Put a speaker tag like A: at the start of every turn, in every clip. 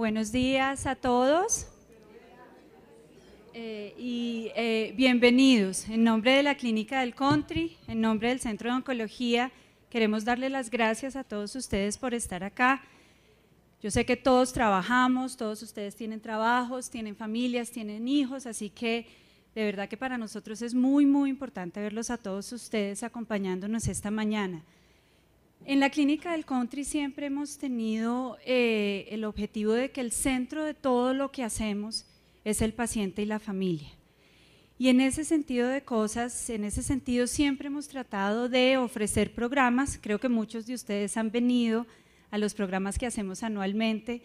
A: Buenos días a todos eh, y eh, bienvenidos. En nombre de la Clínica del Country, en nombre del Centro de Oncología, queremos darle las gracias a todos ustedes por estar acá. Yo sé que todos trabajamos, todos ustedes tienen trabajos, tienen familias, tienen hijos, así que de verdad que para nosotros es muy, muy importante verlos a todos ustedes acompañándonos esta mañana. En la clínica del country siempre hemos tenido eh, el objetivo de que el centro de todo lo que hacemos es el paciente y la familia. Y en ese sentido de cosas, en ese sentido siempre hemos tratado de ofrecer programas, creo que muchos de ustedes han venido a los programas que hacemos anualmente,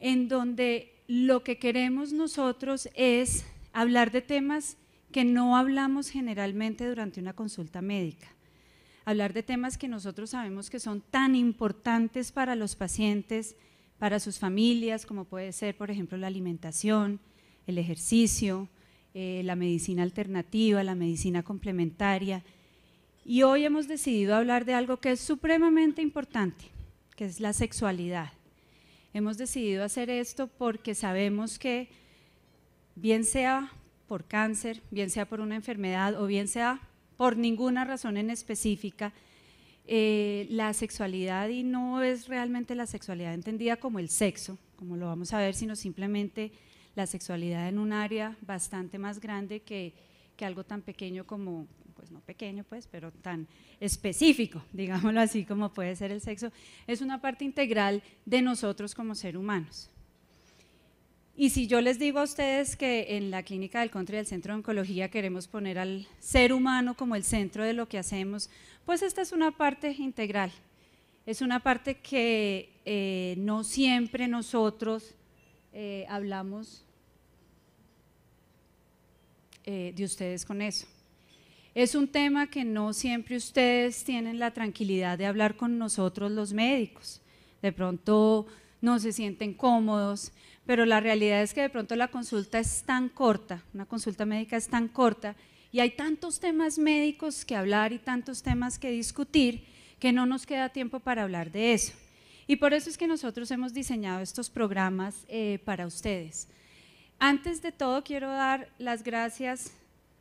A: en donde lo que queremos nosotros es hablar de temas que no hablamos generalmente durante una consulta médica hablar de temas que nosotros sabemos que son tan importantes para los pacientes, para sus familias, como puede ser, por ejemplo, la alimentación, el ejercicio, eh, la medicina alternativa, la medicina complementaria. Y hoy hemos decidido hablar de algo que es supremamente importante, que es la sexualidad. Hemos decidido hacer esto porque sabemos que, bien sea por cáncer, bien sea por una enfermedad o bien sea por ninguna razón en específica eh, la sexualidad y no es realmente la sexualidad entendida como el sexo, como lo vamos a ver, sino simplemente la sexualidad en un área bastante más grande que, que algo tan pequeño como, pues no pequeño pues, pero tan específico, digámoslo así, como puede ser el sexo, es una parte integral de nosotros como seres humanos. Y si yo les digo a ustedes que en la clínica del Contra y del Centro de Oncología queremos poner al ser humano como el centro de lo que hacemos, pues esta es una parte integral. Es una parte que eh, no siempre nosotros eh, hablamos eh, de ustedes con eso. Es un tema que no siempre ustedes tienen la tranquilidad de hablar con nosotros los médicos. De pronto no se sienten cómodos, pero la realidad es que de pronto la consulta es tan corta, una consulta médica es tan corta y hay tantos temas médicos que hablar y tantos temas que discutir que no nos queda tiempo para hablar de eso. Y por eso es que nosotros hemos diseñado estos programas eh, para ustedes. Antes de todo quiero dar las gracias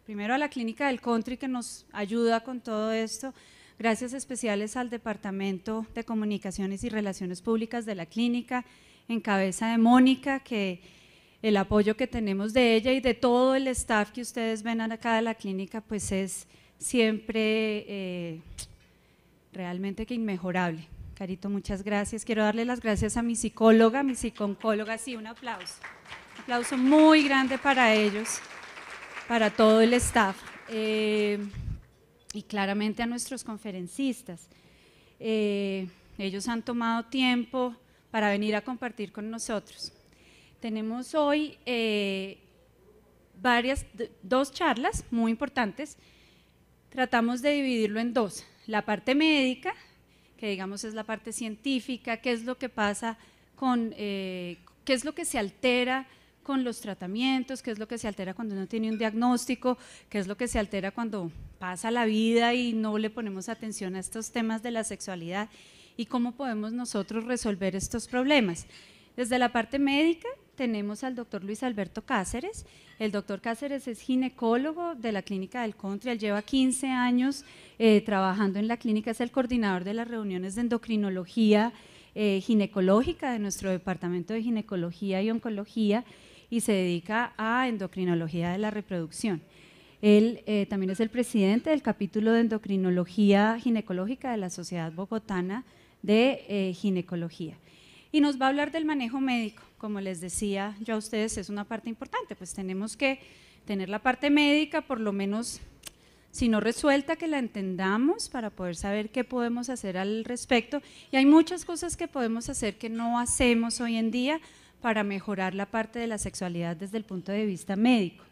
A: primero a la Clínica del Country que nos ayuda con todo esto, gracias especiales al Departamento de Comunicaciones y Relaciones Públicas de la Clínica, en cabeza de Mónica, que el apoyo que tenemos de ella y de todo el staff que ustedes ven acá de la clínica, pues es siempre eh, realmente que inmejorable. Carito, muchas gracias. Quiero darle las gracias a mi psicóloga, mi psiconcóloga, sí, un aplauso. Un aplauso muy grande para ellos, para todo el staff. Eh, y claramente a nuestros conferencistas. Eh, ellos han tomado tiempo para venir a compartir con nosotros. Tenemos hoy eh, varias, dos charlas muy importantes. Tratamos de dividirlo en dos. La parte médica, que digamos es la parte científica, qué es lo que pasa con, eh, qué es lo que se altera con los tratamientos, qué es lo que se altera cuando uno tiene un diagnóstico, qué es lo que se altera cuando pasa la vida y no le ponemos atención a estos temas de la sexualidad y cómo podemos nosotros resolver estos problemas. Desde la parte médica tenemos al doctor Luis Alberto Cáceres. El doctor Cáceres es ginecólogo de la Clínica del Country, él lleva 15 años eh, trabajando en la clínica, es el coordinador de las reuniones de endocrinología eh, ginecológica de nuestro departamento de ginecología y oncología y se dedica a endocrinología de la reproducción. Él eh, también es el presidente del capítulo de endocrinología ginecológica de la Sociedad Bogotana de eh, Ginecología. Y nos va a hablar del manejo médico. Como les decía yo a ustedes, es una parte importante, pues tenemos que tener la parte médica, por lo menos, si no resuelta, que la entendamos para poder saber qué podemos hacer al respecto. Y hay muchas cosas que podemos hacer que no hacemos hoy en día para mejorar la parte de la sexualidad desde el punto de vista médico.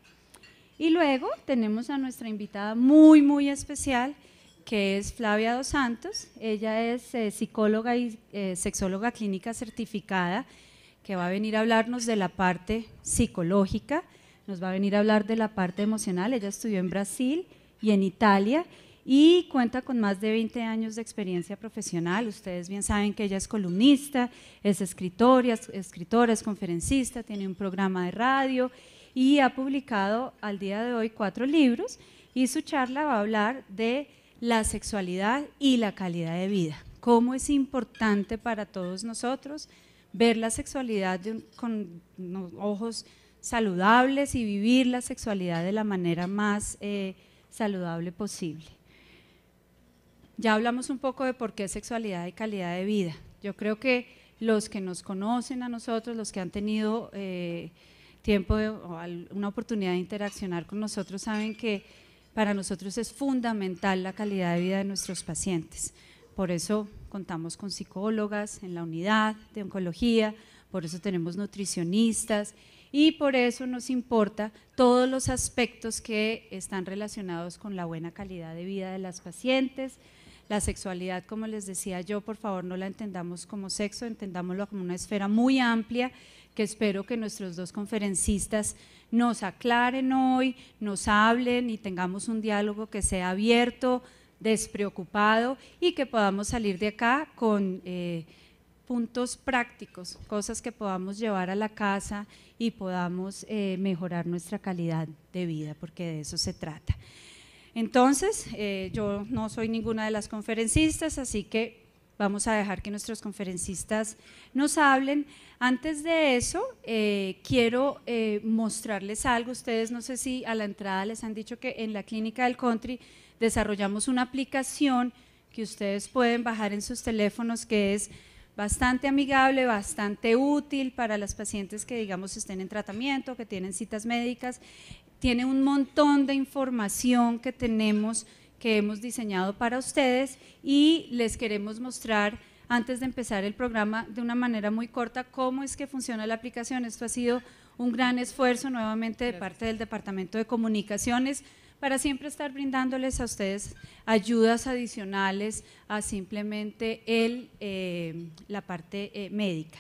A: Y luego tenemos a nuestra invitada muy, muy especial, que es Flavia Dos Santos. Ella es eh, psicóloga y eh, sexóloga clínica certificada, que va a venir a hablarnos de la parte psicológica, nos va a venir a hablar de la parte emocional. Ella estudió en Brasil y en Italia y cuenta con más de 20 años de experiencia profesional. Ustedes bien saben que ella es columnista, es, escritora, es conferencista, tiene un programa de radio y ha publicado al día de hoy cuatro libros y su charla va a hablar de la sexualidad y la calidad de vida. Cómo es importante para todos nosotros ver la sexualidad con ojos saludables y vivir la sexualidad de la manera más eh, saludable posible. Ya hablamos un poco de por qué sexualidad y calidad de vida. Yo creo que los que nos conocen a nosotros, los que han tenido eh, tiempo o una oportunidad de interaccionar con nosotros saben que para nosotros es fundamental la calidad de vida de nuestros pacientes. Por eso contamos con psicólogas en la unidad de oncología, por eso tenemos nutricionistas y por eso nos importa todos los aspectos que están relacionados con la buena calidad de vida de las pacientes. La sexualidad, como les decía yo, por favor no la entendamos como sexo, entendámoslo como una esfera muy amplia que espero que nuestros dos conferencistas nos aclaren hoy, nos hablen y tengamos un diálogo que sea abierto, despreocupado y que podamos salir de acá con eh, puntos prácticos, cosas que podamos llevar a la casa y podamos eh, mejorar nuestra calidad de vida, porque de eso se trata. Entonces, eh, yo no soy ninguna de las conferencistas, así que Vamos a dejar que nuestros conferencistas nos hablen. Antes de eso, eh, quiero eh, mostrarles algo. Ustedes no sé si a la entrada les han dicho que en la clínica del country desarrollamos una aplicación que ustedes pueden bajar en sus teléfonos que es bastante amigable, bastante útil para las pacientes que digamos estén en tratamiento, que tienen citas médicas. Tiene un montón de información que tenemos que hemos diseñado para ustedes y les queremos mostrar antes de empezar el programa de una manera muy corta cómo es que funciona la aplicación. Esto ha sido un gran esfuerzo nuevamente de parte del Departamento de Comunicaciones para siempre estar brindándoles a ustedes ayudas adicionales a simplemente el, eh, la parte eh, médica.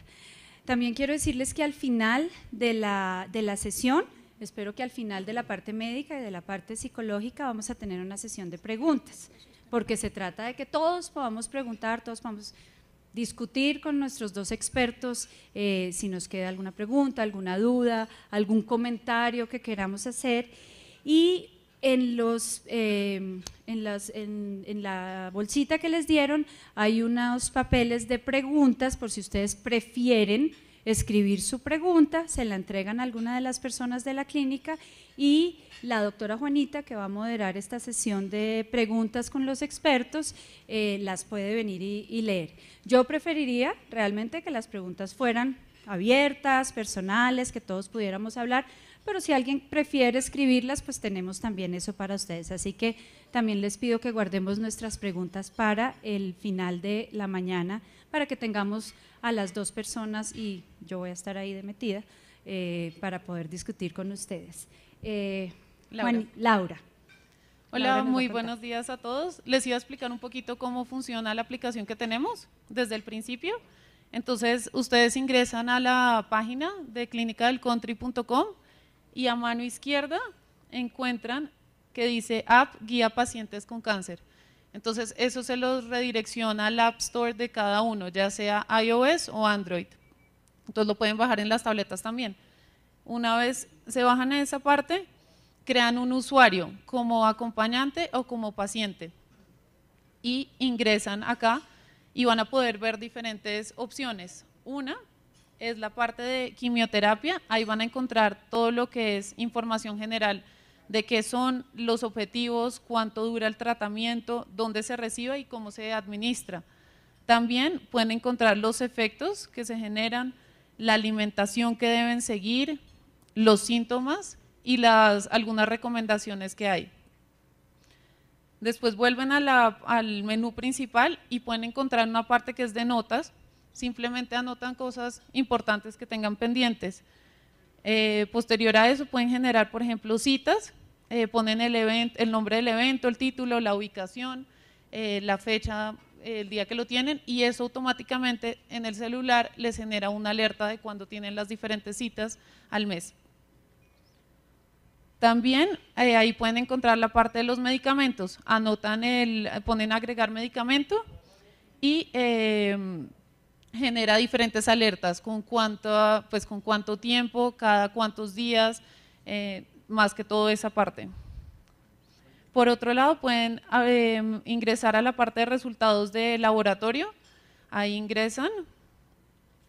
A: También quiero decirles que al final de la sesión Espero que al final de la parte médica y de la parte psicológica vamos a tener una sesión de preguntas, porque se trata de que todos podamos preguntar, todos podamos discutir con nuestros dos expertos eh, si nos queda alguna pregunta, alguna duda, algún comentario que queramos hacer. Y en, los, eh, en, las, en, la bolsita que les dieron hay unos papeles de preguntas por si ustedes prefieren escribir su pregunta, se la entregan a alguna de las personas de la clínica y la doctora Juanita, que va a moderar esta sesión de preguntas con los expertos, eh, las puede venir y, y leer. Yo preferiría realmente que las preguntas fueran abiertas, personales, que todos pudiéramos hablar, pero si alguien prefiere escribirlas, pues tenemos también eso para ustedes. Así que también les pido que guardemos nuestras preguntas para el final de la mañana, para que tengamos a las dos personas y yo voy a estar ahí de metida eh, para poder discutir con ustedes. Eh, Laura.
B: Hola, muy buenos días a todos. Les iba a explicar un poquito cómo funciona la aplicación que tenemos desde el principio. Entonces, ustedes ingresan a la página de clínica del country.com y a mano izquierda encuentran que dice App Guía Pacientes con Cáncer. Entonces, eso se los redirecciona al App Store de cada uno, ya sea iOS o Android. Entonces, lo pueden bajar en las tabletas también. Una vez se bajan a esa parte, crean un usuario como acompañante o como paciente y ingresan acá y van a poder ver diferentes opciones. Una es la parte de quimioterapia, ahí van a encontrar todo lo que es información general de qué son los objetivos, cuánto dura el tratamiento, dónde se recibe y cómo se administra. También pueden encontrar los efectos que se generan, la alimentación que deben seguir, los síntomas y las, algunas recomendaciones que hay. Después vuelven al menú principal y pueden encontrar una parte que es de notas. Simplemente anotan cosas importantes que tengan pendientes. Eh, posterior a eso pueden generar, por ejemplo, citas eh, ponen el, el nombre del evento, el título, la ubicación, eh, la fecha, el día que lo tienen y eso automáticamente en el celular les genera una alerta de cuando tienen las diferentes citas al mes. También eh, ahí pueden encontrar la parte de los medicamentos, anotan el, ponen agregar medicamento y em, genera diferentes alertas con cuánto, pues, con cuánto tiempo, cada cuántos días, más que todo esa parte. Por otro lado, pueden eh, ingresar a la parte de resultados de laboratorio, ahí ingresan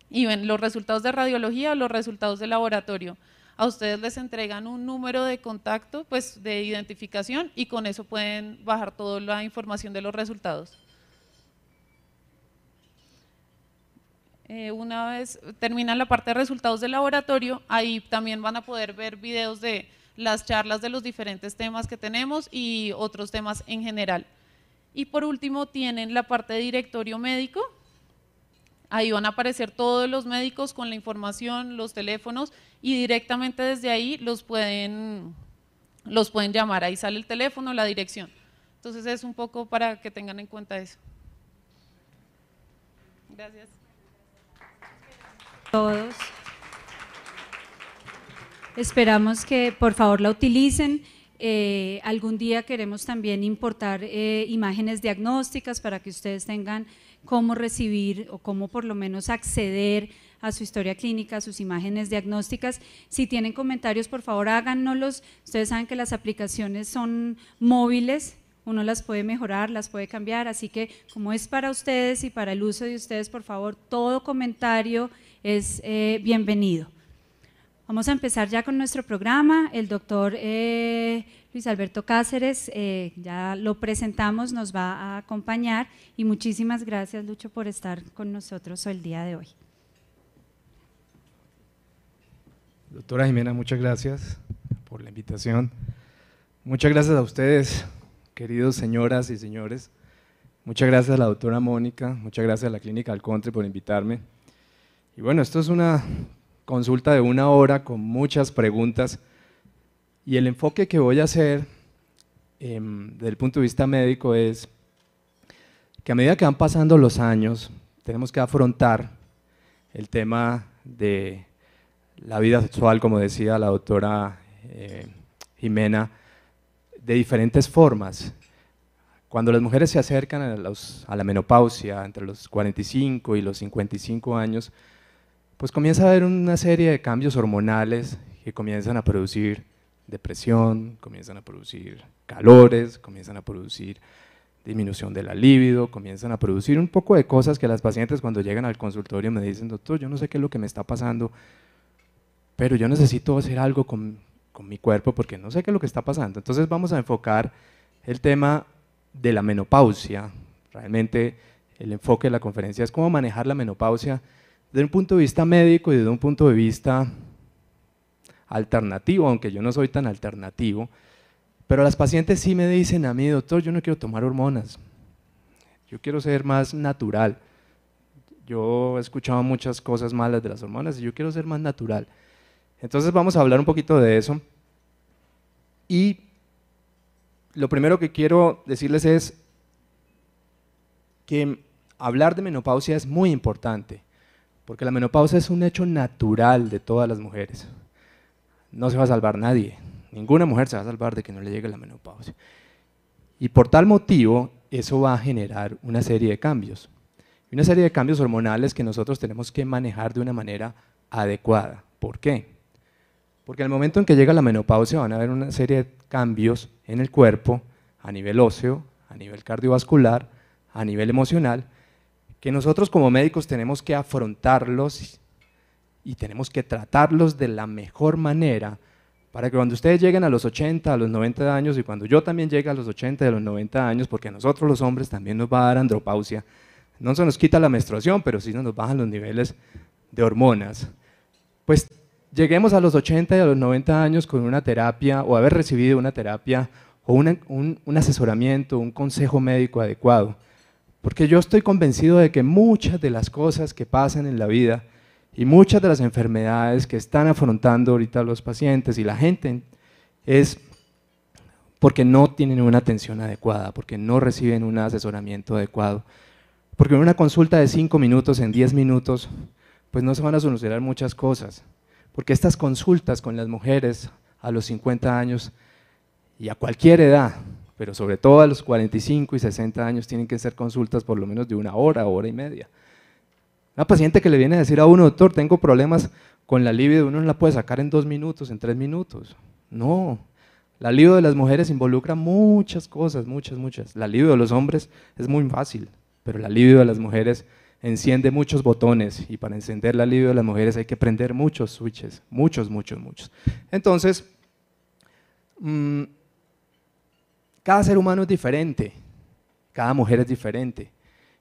B: y ven los resultados de radiología o los resultados de laboratorio. A ustedes les entregan un número de contacto, pues de identificación y con eso pueden bajar toda la información de los resultados. Eh, una vez terminan la parte de resultados de laboratorio, ahí también van a poder ver videos de las charlas de los diferentes temas que tenemos y otros temas en general. Y por último tienen la parte de directorio médico. Ahí van a aparecer todos los médicos con la información, los teléfonos y directamente desde ahí los pueden, los pueden llamar. Ahí sale el teléfono, la dirección. Entonces es un poco para que tengan en cuenta eso. Gracias. Todos.
A: Esperamos que por favor la utilicen. Eh, algún día queremos también importar eh, imágenes diagnósticas para que ustedes tengan cómo recibir o cómo por lo menos acceder a su historia clínica, a sus imágenes diagnósticas. Si tienen comentarios, por favor háganoslos. Ustedes saben que las aplicaciones son móviles, uno las puede mejorar, las puede cambiar, así que como es para ustedes y para el uso de ustedes, por favor, todo comentario es eh, bienvenido. Vamos a empezar ya con nuestro programa. El doctor eh, Luis Alberto Cáceres, eh, ya lo presentamos, nos va a acompañar y muchísimas gracias Lucho por estar con nosotros el día de hoy.
C: Doctora Jimena, muchas gracias por la invitación. Muchas gracias a ustedes, queridos señoras y señores. Muchas gracias a la doctora Mónica, muchas gracias a la Clínica Alcontre por invitarme. Y bueno, esto es una consulta de una hora con muchas preguntas. Y el enfoque que voy a hacer em, desde el punto de vista médico es que a medida que van pasando los años, tenemos que afrontar el tema de la vida sexual, como decía la doctora eh, Jimena, de diferentes formas. Cuando las mujeres se acercan a, a la menopausia, entre los 45 y los 55 años, pues comienza a haber una serie de cambios hormonales que comienzan a producir depresión, comienzan a producir calores, comienzan a producir disminución de la libido, comienzan a producir un poco de cosas que las pacientes cuando llegan al consultorio me dicen, doctor, yo no sé qué es lo que me está pasando, pero yo necesito hacer algo con, con mi cuerpo porque no sé qué es lo que está pasando. Entonces vamos a enfocar el tema de la menopausia. Realmente el enfoque de la conferencia es cómo manejar la menopausia desde un punto de vista médico y desde un punto de vista alternativo, aunque yo no soy tan alternativo, pero las pacientes sí me dicen a mí, doctor, yo no quiero tomar hormonas, yo quiero ser más natural. Yo he escuchado muchas cosas malas de las hormonas y yo quiero ser más natural. Entonces vamos a hablar un poquito de eso. Y lo primero que quiero decirles es que hablar de menopausia es muy importante porque la menopausia es un hecho natural de todas las mujeres. No se va a salvar nadie, ninguna mujer se va a salvar de que no le llegue la menopausia. Y por tal motivo, eso va a generar una serie de cambios, una serie de cambios hormonales que nosotros tenemos que manejar de una manera adecuada. ¿Por qué? Porque al momento en que llega la menopausia van a haber una serie de cambios en el cuerpo, a nivel óseo, a nivel cardiovascular, a nivel emocional, que nosotros como médicos tenemos que afrontarlos y tenemos que tratarlos de la mejor manera para que cuando ustedes lleguen a los 80, a los 90 años y cuando yo también llegue a los 80 a los 90 años, porque a nosotros los hombres también nos va a dar andropausia, no se nos quita la menstruación, pero sí nos bajan los niveles de hormonas, pues lleguemos a los 80 y a los 90 años con una terapia o haber recibido una terapia o un asesoramiento, un consejo médico adecuado. Porque yo estoy convencido de que muchas de las cosas que pasan en la vida y muchas de las enfermedades que están afrontando ahorita los pacientes y la gente es porque no tienen una atención adecuada, porque no reciben un asesoramiento adecuado. Porque en una consulta de 5 minutos, en 10 minutos, pues no se van a solucionar muchas cosas. Porque estas consultas con las mujeres a los 50 años y a cualquier edad pero sobre todo a los 45 y 60 años tienen que ser consultas por lo menos de una hora, hora y media. Una paciente que le viene a decir a uno, doctor, tengo problemas con la libido, uno no la puede sacar en dos minutos, en tres minutos. No, la libido de las mujeres involucra muchas cosas, muchas, muchas. La libido de los hombres es muy fácil, pero la libido de las mujeres enciende muchos botones y para encender la libido de las mujeres hay que prender muchos switches, muchos, muchos, muchos. Entonces, mm, cada ser humano es diferente, cada mujer es diferente.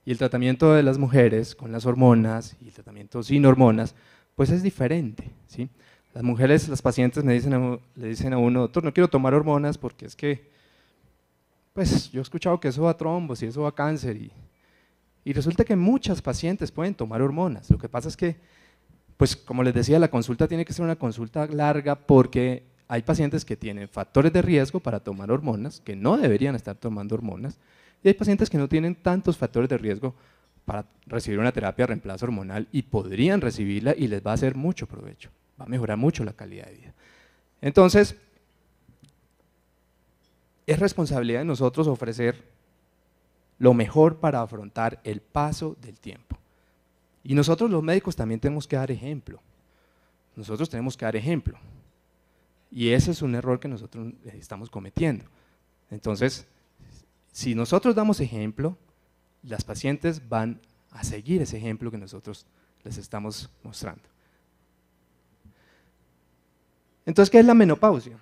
C: Y el tratamiento de las mujeres con las hormonas y el tratamiento sin hormonas, pues es diferente. ¿sí? Las mujeres, las pacientes me dicen le dicen a uno, doctor, no quiero tomar hormonas porque es que, pues yo he escuchado que eso va a trombos y eso va a cáncer. Y, y resulta que muchas pacientes pueden tomar hormonas. Lo que pasa es que, pues como les decía, la consulta tiene que ser una consulta larga porque hay pacientes que tienen factores de riesgo para tomar hormonas, que no deberían estar tomando hormonas, y hay pacientes que no tienen tantos factores de riesgo para recibir una terapia de reemplazo hormonal y podrían recibirla y les va a hacer mucho provecho, va a mejorar mucho la calidad de vida. Entonces, es responsabilidad de nosotros ofrecer lo mejor para afrontar el paso del tiempo. Y nosotros los médicos también tenemos que dar ejemplo. Nosotros tenemos que dar ejemplo. Y ese es un error que nosotros eh, estamos cometiendo. Entonces, si nosotros damos ejemplo, las pacientes van a seguir ese ejemplo que nosotros les estamos mostrando. Entonces, ¿qué es la menopausia?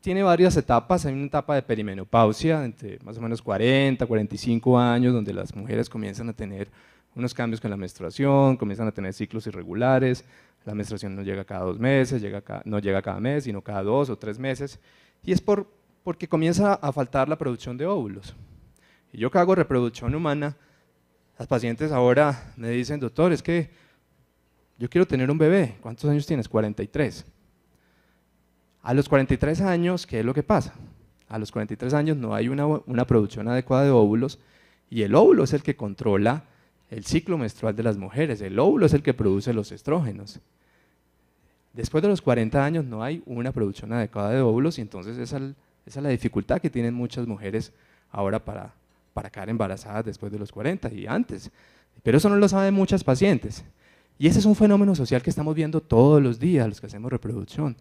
C: Tiene varias etapas, hay una etapa de perimenopausia, entre más o menos 40, 45 años, donde las mujeres comienzan a tener unos cambios con la menstruación, comienzan a tener ciclos irregulares, la menstruación no llega cada dos meses, llega no llega cada mes, sino cada dos o tres meses. Y es por, porque comienza a faltar la producción de óvulos. Y yo que hago reproducción humana, las pacientes ahora me dicen, doctor, es que yo quiero tener un bebé. ¿Cuántos años tienes? 43. A los 43 años, ¿qué es lo que pasa? A los 43 años no hay una, una producción adecuada de óvulos y el óvulo es el que controla el ciclo menstrual de las mujeres. El óvulo es el que produce los estrógenos. Después de los 40 años no hay una producción adecuada de óvulos y entonces esa, es la dificultad que tienen muchas mujeres ahora para, para quedar embarazadas después de los 40 y antes. Pero eso no lo saben muchas pacientes. Y ese es un fenómeno social que estamos viendo todos los días, los que hacemos reproducción.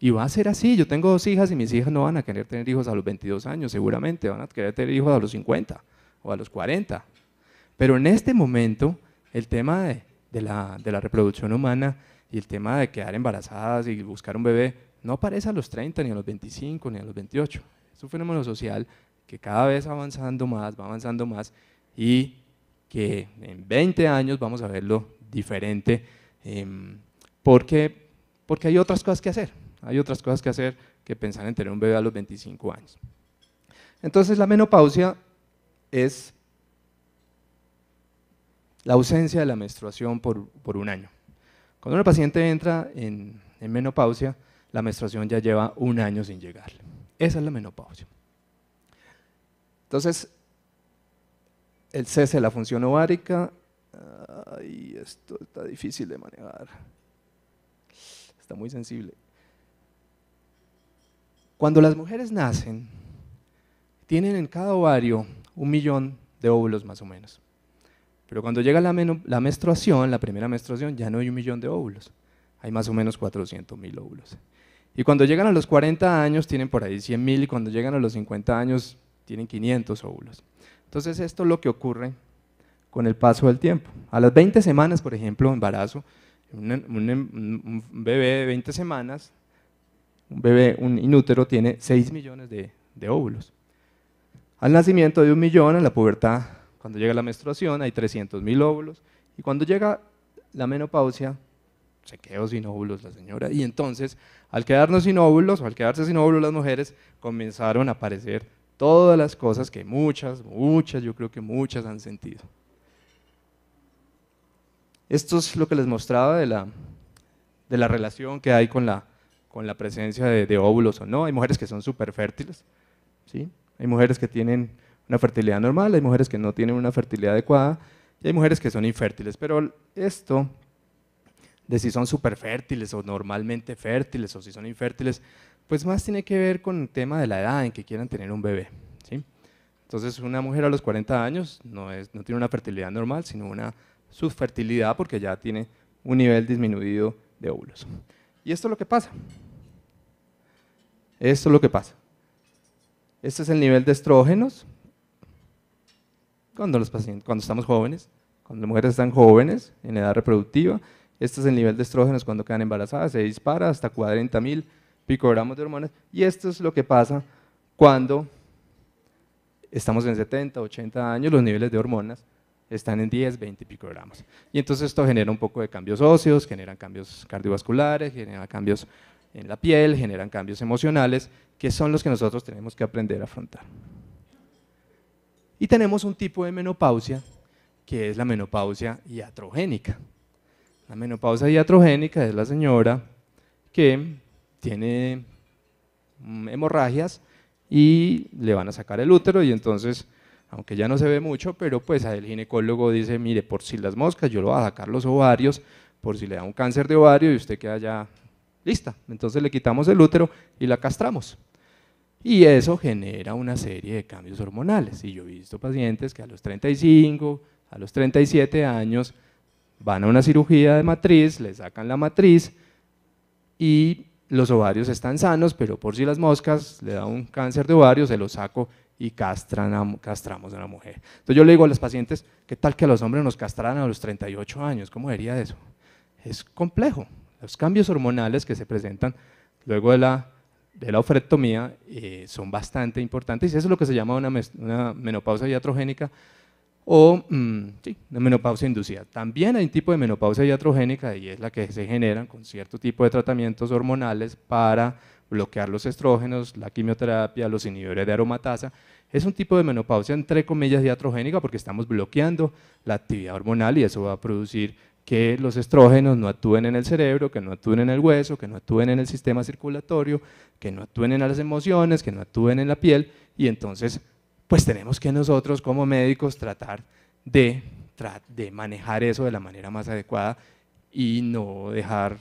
C: Y va a ser así. Yo tengo dos hijas y mis hijas no van a querer tener hijos a los 22 años, seguramente. Van a querer tener hijos a los 50 o a los 40. Pero en este momento, el tema de, la, reproducción humana y el tema de quedar embarazadas y buscar un bebé no aparece a los 30, ni a los 25, ni a los 28. Es un fenómeno social que cada vez va avanzando más, va avanzando más y que en 20 años vamos a verlo diferente em, porque, porque hay otras cosas que hacer, hay otras cosas que hacer que pensar en tener un bebé a los 25 años. Entonces la menopausia es la ausencia de la menstruación por, un año. Cuando una paciente entra en, menopausia, la menstruación ya lleva un año sin llegar. Esa es la menopausia. Entonces, el cese de la función ovárica, y esto está difícil de manejar, está muy sensible. Cuando las mujeres nacen, tienen en cada ovario un millón de óvulos más o menos. Pero cuando llega la, menstruación, la primera menstruación, ya no hay un millón de óvulos, hay más o menos 400 mil óvulos. Y cuando llegan a los 40 años tienen por ahí 100 mil y cuando llegan a los 50 años tienen 500 óvulos. Entonces esto es lo que ocurre con el paso del tiempo. A las 20 semanas, por ejemplo, embarazo, un, bebé de 20 semanas, un bebé, un inútero, tiene 6 millones de, de óvulos. Al nacimiento de un millón, a la pubertad cuando llega la menstruación hay 300.000 óvulos y cuando llega la menopausia se quedó sin óvulos la señora y entonces al quedarnos sin óvulos o al quedarse sin óvulos las mujeres comenzaron a aparecer todas las cosas que muchas, muchas, yo creo que muchas han sentido. Esto es lo que les mostraba de la, de la relación que hay con la, con la presencia de, óvulos o no. Hay mujeres que son súper fértiles, ¿sí? hay mujeres que tienen una fertilidad normal, hay mujeres que no tienen una fertilidad adecuada y hay mujeres que son infértiles. Pero esto de si son súper fértiles o normalmente fértiles o si son infértiles, pues más tiene que ver con el tema de la edad en que quieran tener un bebé. ¿sí? Entonces una mujer a los 40 años no, es, no tiene una fertilidad normal, sino una subfertilidad porque ya tiene un nivel disminuido de óvulos. Y esto es lo que pasa. Esto es lo que pasa. Este es el nivel de estrógenos, cuando, los pacientes, estamos jóvenes, cuando las mujeres están jóvenes, en edad reproductiva, este es el nivel de estrógenos cuando quedan embarazadas, se dispara hasta 40.000 picogramos de hormonas, y esto es lo que pasa cuando estamos en 70, 80 años, los niveles de hormonas están en 10, 20 picogramos. Y entonces esto genera un poco de cambios óseos, generan cambios cardiovasculares, genera cambios en la piel, generan cambios emocionales, que son los que nosotros tenemos que aprender a afrontar. Y tenemos un tipo de menopausia que es la menopausia iatrogénica. La menopausia iatrogénica es la señora que tiene mm, hemorragias y le van a sacar el útero y entonces, aunque ya no se ve mucho, pero pues el ginecólogo dice, mire, por si las moscas, yo lo voy a sacar los ovarios, por si le da un cáncer de ovario y usted queda ya lista. Entonces le quitamos el útero y la castramos. Y eso genera una serie de cambios hormonales. Y yo he visto pacientes que a los 35, a los 37 años van a una cirugía de matriz, le sacan la matriz y los ovarios están sanos, pero por si las moscas le da un cáncer de ovario, se lo saco y castran castramos a la mujer. Entonces yo le digo a los pacientes, ¿qué tal que a los hombres nos castraran a los 38 años? ¿Cómo sería eso? Es complejo. Los cambios hormonales que se presentan luego de la de la ofrectomía eh, son bastante importantes y eso es lo que se llama una, menopausa menopausia iatrogénica o mm, una menopausa inducida. También hay un tipo de menopausa iatrogénica y es la que se generan con cierto tipo de tratamientos hormonales para bloquear los estrógenos, la quimioterapia, los inhibidores de aromatasa. Es un tipo de menopausia entre comillas iatrogénica porque estamos bloqueando la actividad hormonal y eso va a producir que los estrógenos no actúen en el cerebro, que no actúen en el hueso, que no actúen en el sistema circulatorio, que no actúen en las emociones, que no actúen en la piel, y entonces pues tenemos que nosotros como médicos tratar de, manejar eso de la manera más adecuada y no dejar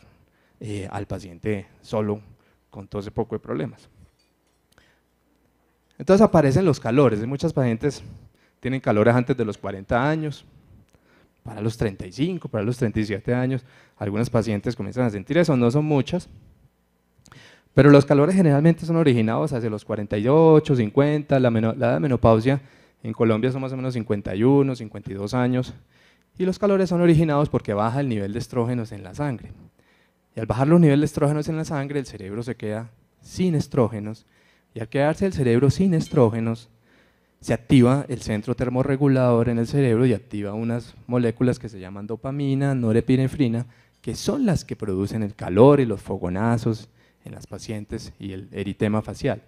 C: eh, al paciente solo con todo ese poco de problemas. Entonces aparecen los calores, muchas pacientes tienen calores antes de los 40 años, para los 35, para los 37 años, algunas pacientes comienzan a sentir eso, no son muchas, pero los calores generalmente son originados hacia los 48, 50, la, menopausia en Colombia son más o menos 51, 52 años, y los calores son originados porque baja el nivel de estrógenos en la sangre. Y al bajar los niveles de estrógenos en la sangre, el cerebro se queda sin estrógenos, y al quedarse el cerebro sin estrógenos, se activa el centro termorregulador en el cerebro y activa unas moléculas que se llaman dopamina, norepinefrina, que son las que producen el calor y los fogonazos en las pacientes y el eritema facial.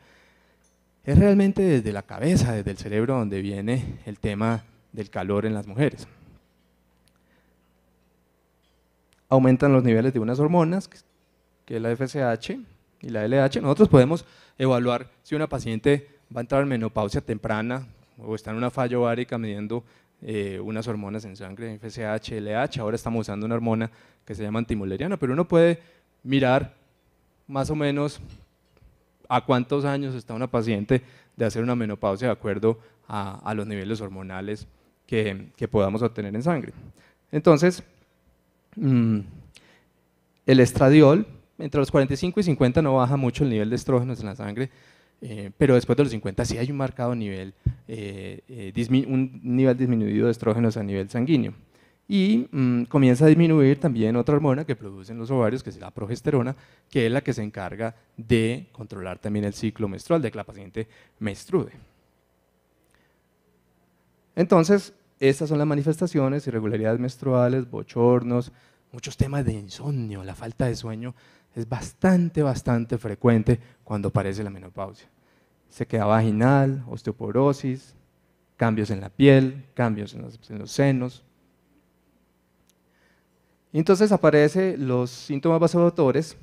C: Es realmente desde la cabeza, desde el cerebro, donde viene el tema del calor en las mujeres. Aumentan los niveles de unas hormonas, que es la FSH y la LH. Nosotros podemos evaluar si una paciente va a entrar en menopausia temprana o está en una falla ovárica midiendo eh, unas hormonas en sangre, FSH, LH, ahora estamos usando una hormona que se llama antimoleriana, pero uno puede mirar más o menos a cuántos años está una paciente de hacer una menopausia de acuerdo a, los niveles hormonales que, podamos obtener en sangre. Entonces, mm, el estradiol, entre los 45 y 50 no baja mucho el nivel de estrógenos en la sangre, eh, pero después de los 50 sí hay un marcado nivel, eh, eh, un nivel disminuido de estrógenos a nivel sanguíneo. Y mm, comienza a disminuir también otra hormona que producen los ovarios, que es la progesterona, que es la que se encarga de controlar también el ciclo menstrual, de que la paciente menstrude. Entonces, estas son las manifestaciones, irregularidades menstruales, bochornos, muchos temas de insomnio, la falta de sueño es bastante, bastante frecuente cuando aparece la menopausia. Se queda vaginal, osteoporosis, cambios en la piel, cambios en los, senos. entonces aparecen los síntomas vasodotores,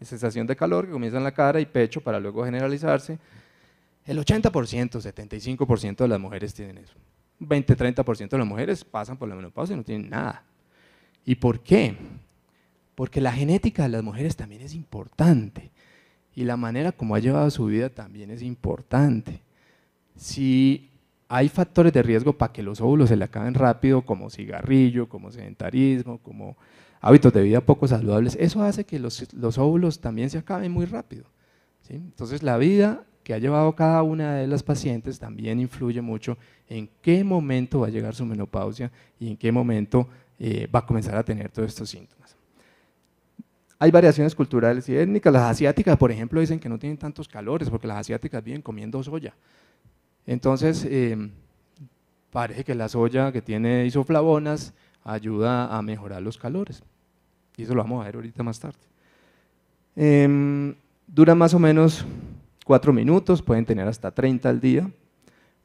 C: sensación de calor que comienza en la cara y pecho para luego generalizarse. El 80%, 75% de las mujeres tienen eso. 20-30% de las mujeres pasan por la menopausia y no tienen nada. ¿Y por qué? porque la genética de las mujeres también es importante y la manera como ha llevado su vida también es importante. Si hay factores de riesgo para que los óvulos se le acaben rápido, como cigarrillo, como sedentarismo, como hábitos de vida poco saludables, eso hace que los, óvulos también se acaben muy rápido. Entonces la vida que ha llevado cada una de las pacientes también influye mucho en qué momento va a llegar su menopausia y en qué momento eh, va a comenzar a tener todos estos síntomas. Hay variaciones culturales y étnicas. Las asiáticas, por ejemplo, dicen que no tienen tantos calores porque las asiáticas viven comiendo soya. Entonces, em, parece que la soya que tiene isoflavonas ayuda a mejorar los calores. Y eso lo vamos a ver ahorita más tarde. Eh, dura más o menos cuatro minutos, pueden tener hasta 30 al día.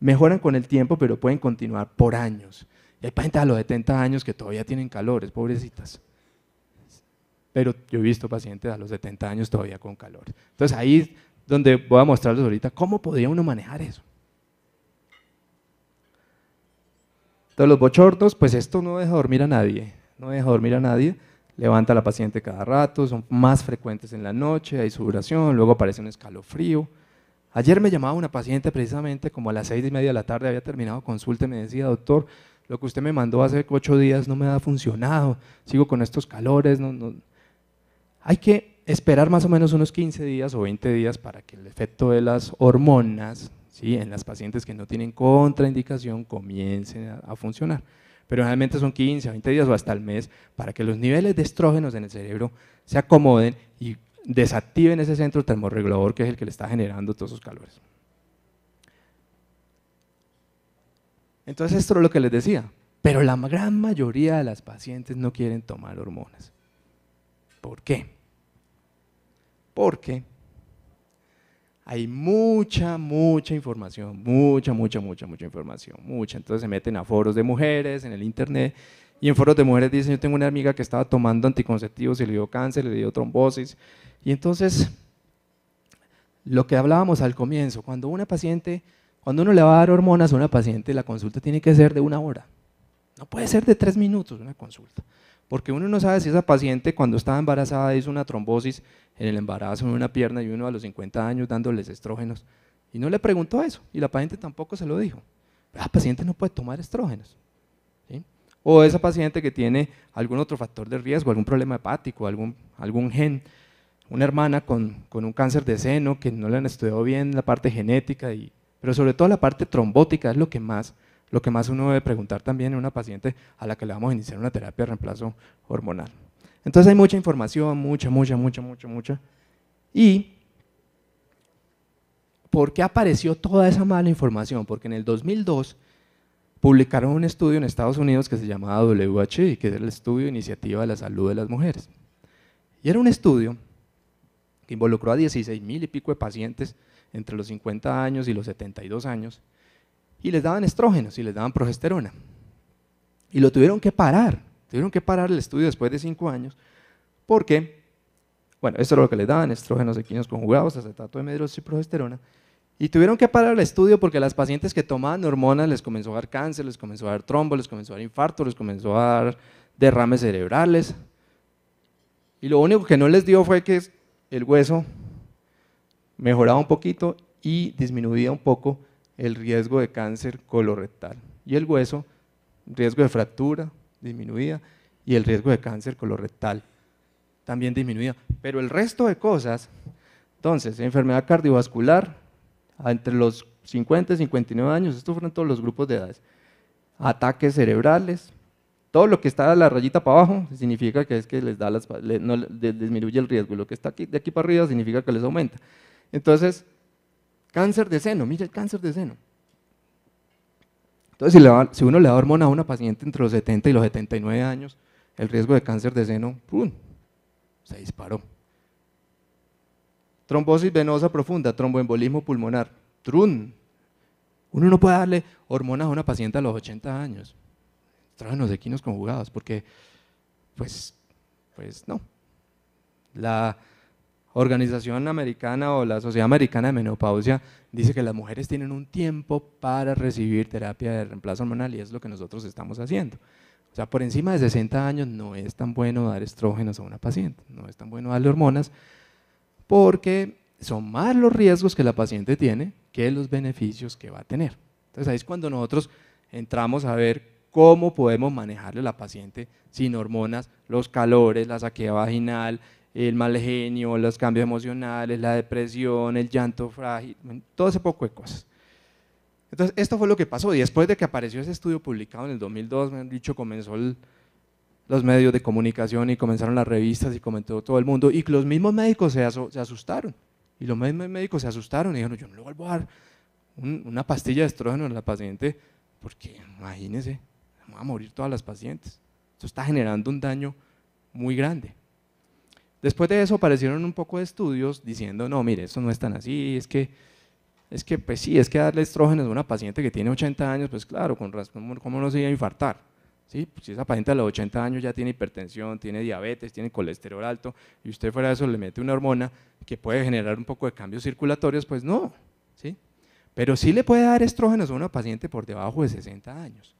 C: Mejoran con el tiempo, pero pueden continuar por años. Y hay gente a los 70 años que todavía tienen calores, pobrecitas pero yo he visto pacientes a los 70 años todavía con calor. Entonces ahí es donde voy a mostrarles ahorita cómo podría uno manejar eso. Entonces los bochortos, pues esto no deja dormir a nadie, no deja dormir a nadie, levanta la paciente cada rato, son más frecuentes en la noche, hay sudoración, luego aparece un escalofrío. Ayer me llamaba una paciente precisamente como a las seis y media de la tarde, había terminado consulta y me decía, doctor, lo que usted me mandó hace ocho días no me ha funcionado, sigo con estos calores, no, hay que esperar más o menos unos 15 días o 20 días para que el efecto de las hormonas ¿sí? en las pacientes que no tienen contraindicación comiencen a, funcionar. Pero realmente son 15, 20 días o hasta el mes para que los niveles de estrógenos en el cerebro se acomoden y desactiven ese centro termorregulador que es el que le está generando todos esos calores. Entonces esto es lo que les decía, pero la gran mayoría de las pacientes no quieren tomar hormonas. ¿Por qué? Porque hay mucha, mucha información, mucha, mucha, mucha, mucha información, mucha. Entonces se meten a foros de mujeres, en el internet, y en foros de mujeres dicen, yo tengo una amiga que estaba tomando anticonceptivos y le dio cáncer, le dio trombosis. Y entonces, lo que hablábamos al comienzo, cuando una paciente, cuando uno le va a dar hormonas a una paciente, la consulta tiene que ser de una hora. No puede ser de tres minutos una consulta porque uno no sabe si esa paciente cuando estaba embarazada hizo una trombosis en el embarazo, en una pierna, y uno a los 50 años dándoles estrógenos. Y no le preguntó eso, y la paciente tampoco se lo dijo. La ah, paciente no puede tomar estrógenos. O esa paciente que tiene algún otro factor de riesgo, algún problema hepático, algún, algún gen, una hermana con, un cáncer de seno que no le han estudiado bien la parte genética, y, pero sobre todo la parte trombótica es lo que más lo que más uno debe preguntar también en una paciente a la que le vamos a iniciar una terapia de reemplazo hormonal. Entonces hay mucha información, mucha, mucha, mucha, mucha, mucha. ¿Y por qué apareció toda esa mala información? Porque en el 2002 publicaron un estudio en Estados Unidos que se llamaba WHI, que es el Estudio Iniciativa de la Salud de las Mujeres. Y era un estudio que involucró a 16 mil y pico de pacientes entre los 50 años y los 72 años, y les daban estrógenos y les daban progesterona. Y lo tuvieron que parar, tuvieron que parar el estudio después de cinco años, porque, bueno, eso es lo que les daban, estrógenos equinos conjugados, acetato de medros y progesterona, y tuvieron que parar el estudio porque las pacientes que tomaban hormonas les comenzó a dar cáncer, les comenzó a dar trombo, les comenzó a dar infarto, les comenzó a dar derrames cerebrales. Y lo único que no les dio fue que el hueso mejoraba un poquito y disminuía un poco el riesgo de cáncer colorectal. Y el hueso, riesgo de fractura disminuida y el riesgo de cáncer colorectal también disminuida. Pero el resto de cosas, entonces, enfermedad cardiovascular, ah, entre los 50 y 59 años, estos fueron todos los grupos de edades, ataques cerebrales, todo lo que está a la rayita para abajo significa que es que les da las, disminuye el riesgo, lo que está aquí, de aquí para arriba significa que les aumenta. Entonces, Cáncer de seno, mira el cáncer de seno. Entonces, si, uno le da hormona a una paciente entre los 70 y los 79 años, el riesgo de cáncer de seno ¡pum! se disparó. Trombosis venosa profunda, tromboembolismo pulmonar, trun. Uno no puede darle hormonas a una paciente a los 80 años. Tráganos de equinos conjugados, porque, pues, pues no. La, Organización Americana o la Sociedad Americana de Menopausia dice que las mujeres tienen un tiempo para recibir terapia de reemplazo hormonal y es lo que nosotros estamos haciendo. O sea, por encima de 60 años no es tan bueno dar estrógenos a una paciente, no es tan bueno darle hormonas, porque son más los riesgos que la paciente tiene que los beneficios que va a tener. Entonces ahí es cuando nosotros entramos a ver cómo podemos manejarle a la paciente sin hormonas, los calores, la saquea vaginal, el mal genio, los cambios emocionales, la depresión, el llanto frágil, todo ese poco de cosas. Entonces, esto fue lo que pasó. Y después de que apareció ese estudio publicado en el 2002, me han dicho, comenzó los medios de comunicación y comenzaron las revistas y comentó todo el mundo. Y los mismos médicos se, asustaron. Y los mismos médicos se asustaron y dijeron, yo no le vuelvo a dar una pastilla de estrógeno a la paciente, porque imagínense, van a morir todas las pacientes. Esto está generando un daño muy grande. Después de eso aparecieron un poco de estudios diciendo, no, mire, eso no es tan así, es que, es que pues sí, es que darle estrógenos a una paciente que tiene 80 años, pues claro, con razón, ¿cómo no se iba a infartar? ¿Sí? Pues si esa paciente a los 80 años ya tiene hipertensión, tiene diabetes, tiene colesterol alto, y usted fuera de eso le mete una hormona que puede generar un poco de cambios circulatorios, pues no, ¿sí? Pero sí le puede dar estrógenos a una paciente por debajo de 60 años.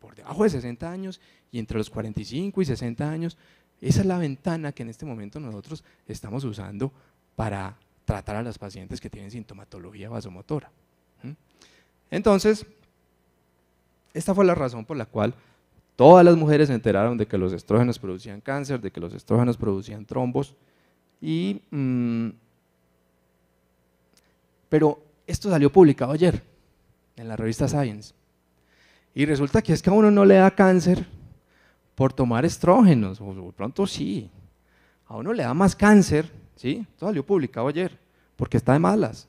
C: Por debajo de 60 años y entre los 45 y 60 años esa es la ventana que en este momento nosotros estamos usando para tratar a las pacientes que tienen sintomatología vasomotora. Entonces, esta fue la razón por la cual todas las mujeres se enteraron de que los estrógenos producían cáncer, de que los estrógenos producían trombos, y, mm, pero esto salió publicado ayer en la revista Science. Y resulta que es que a uno no le da cáncer por tomar estrógenos, o pronto sí. A uno le da más cáncer, ¿sí? Esto salió publicado ayer, porque está de malas,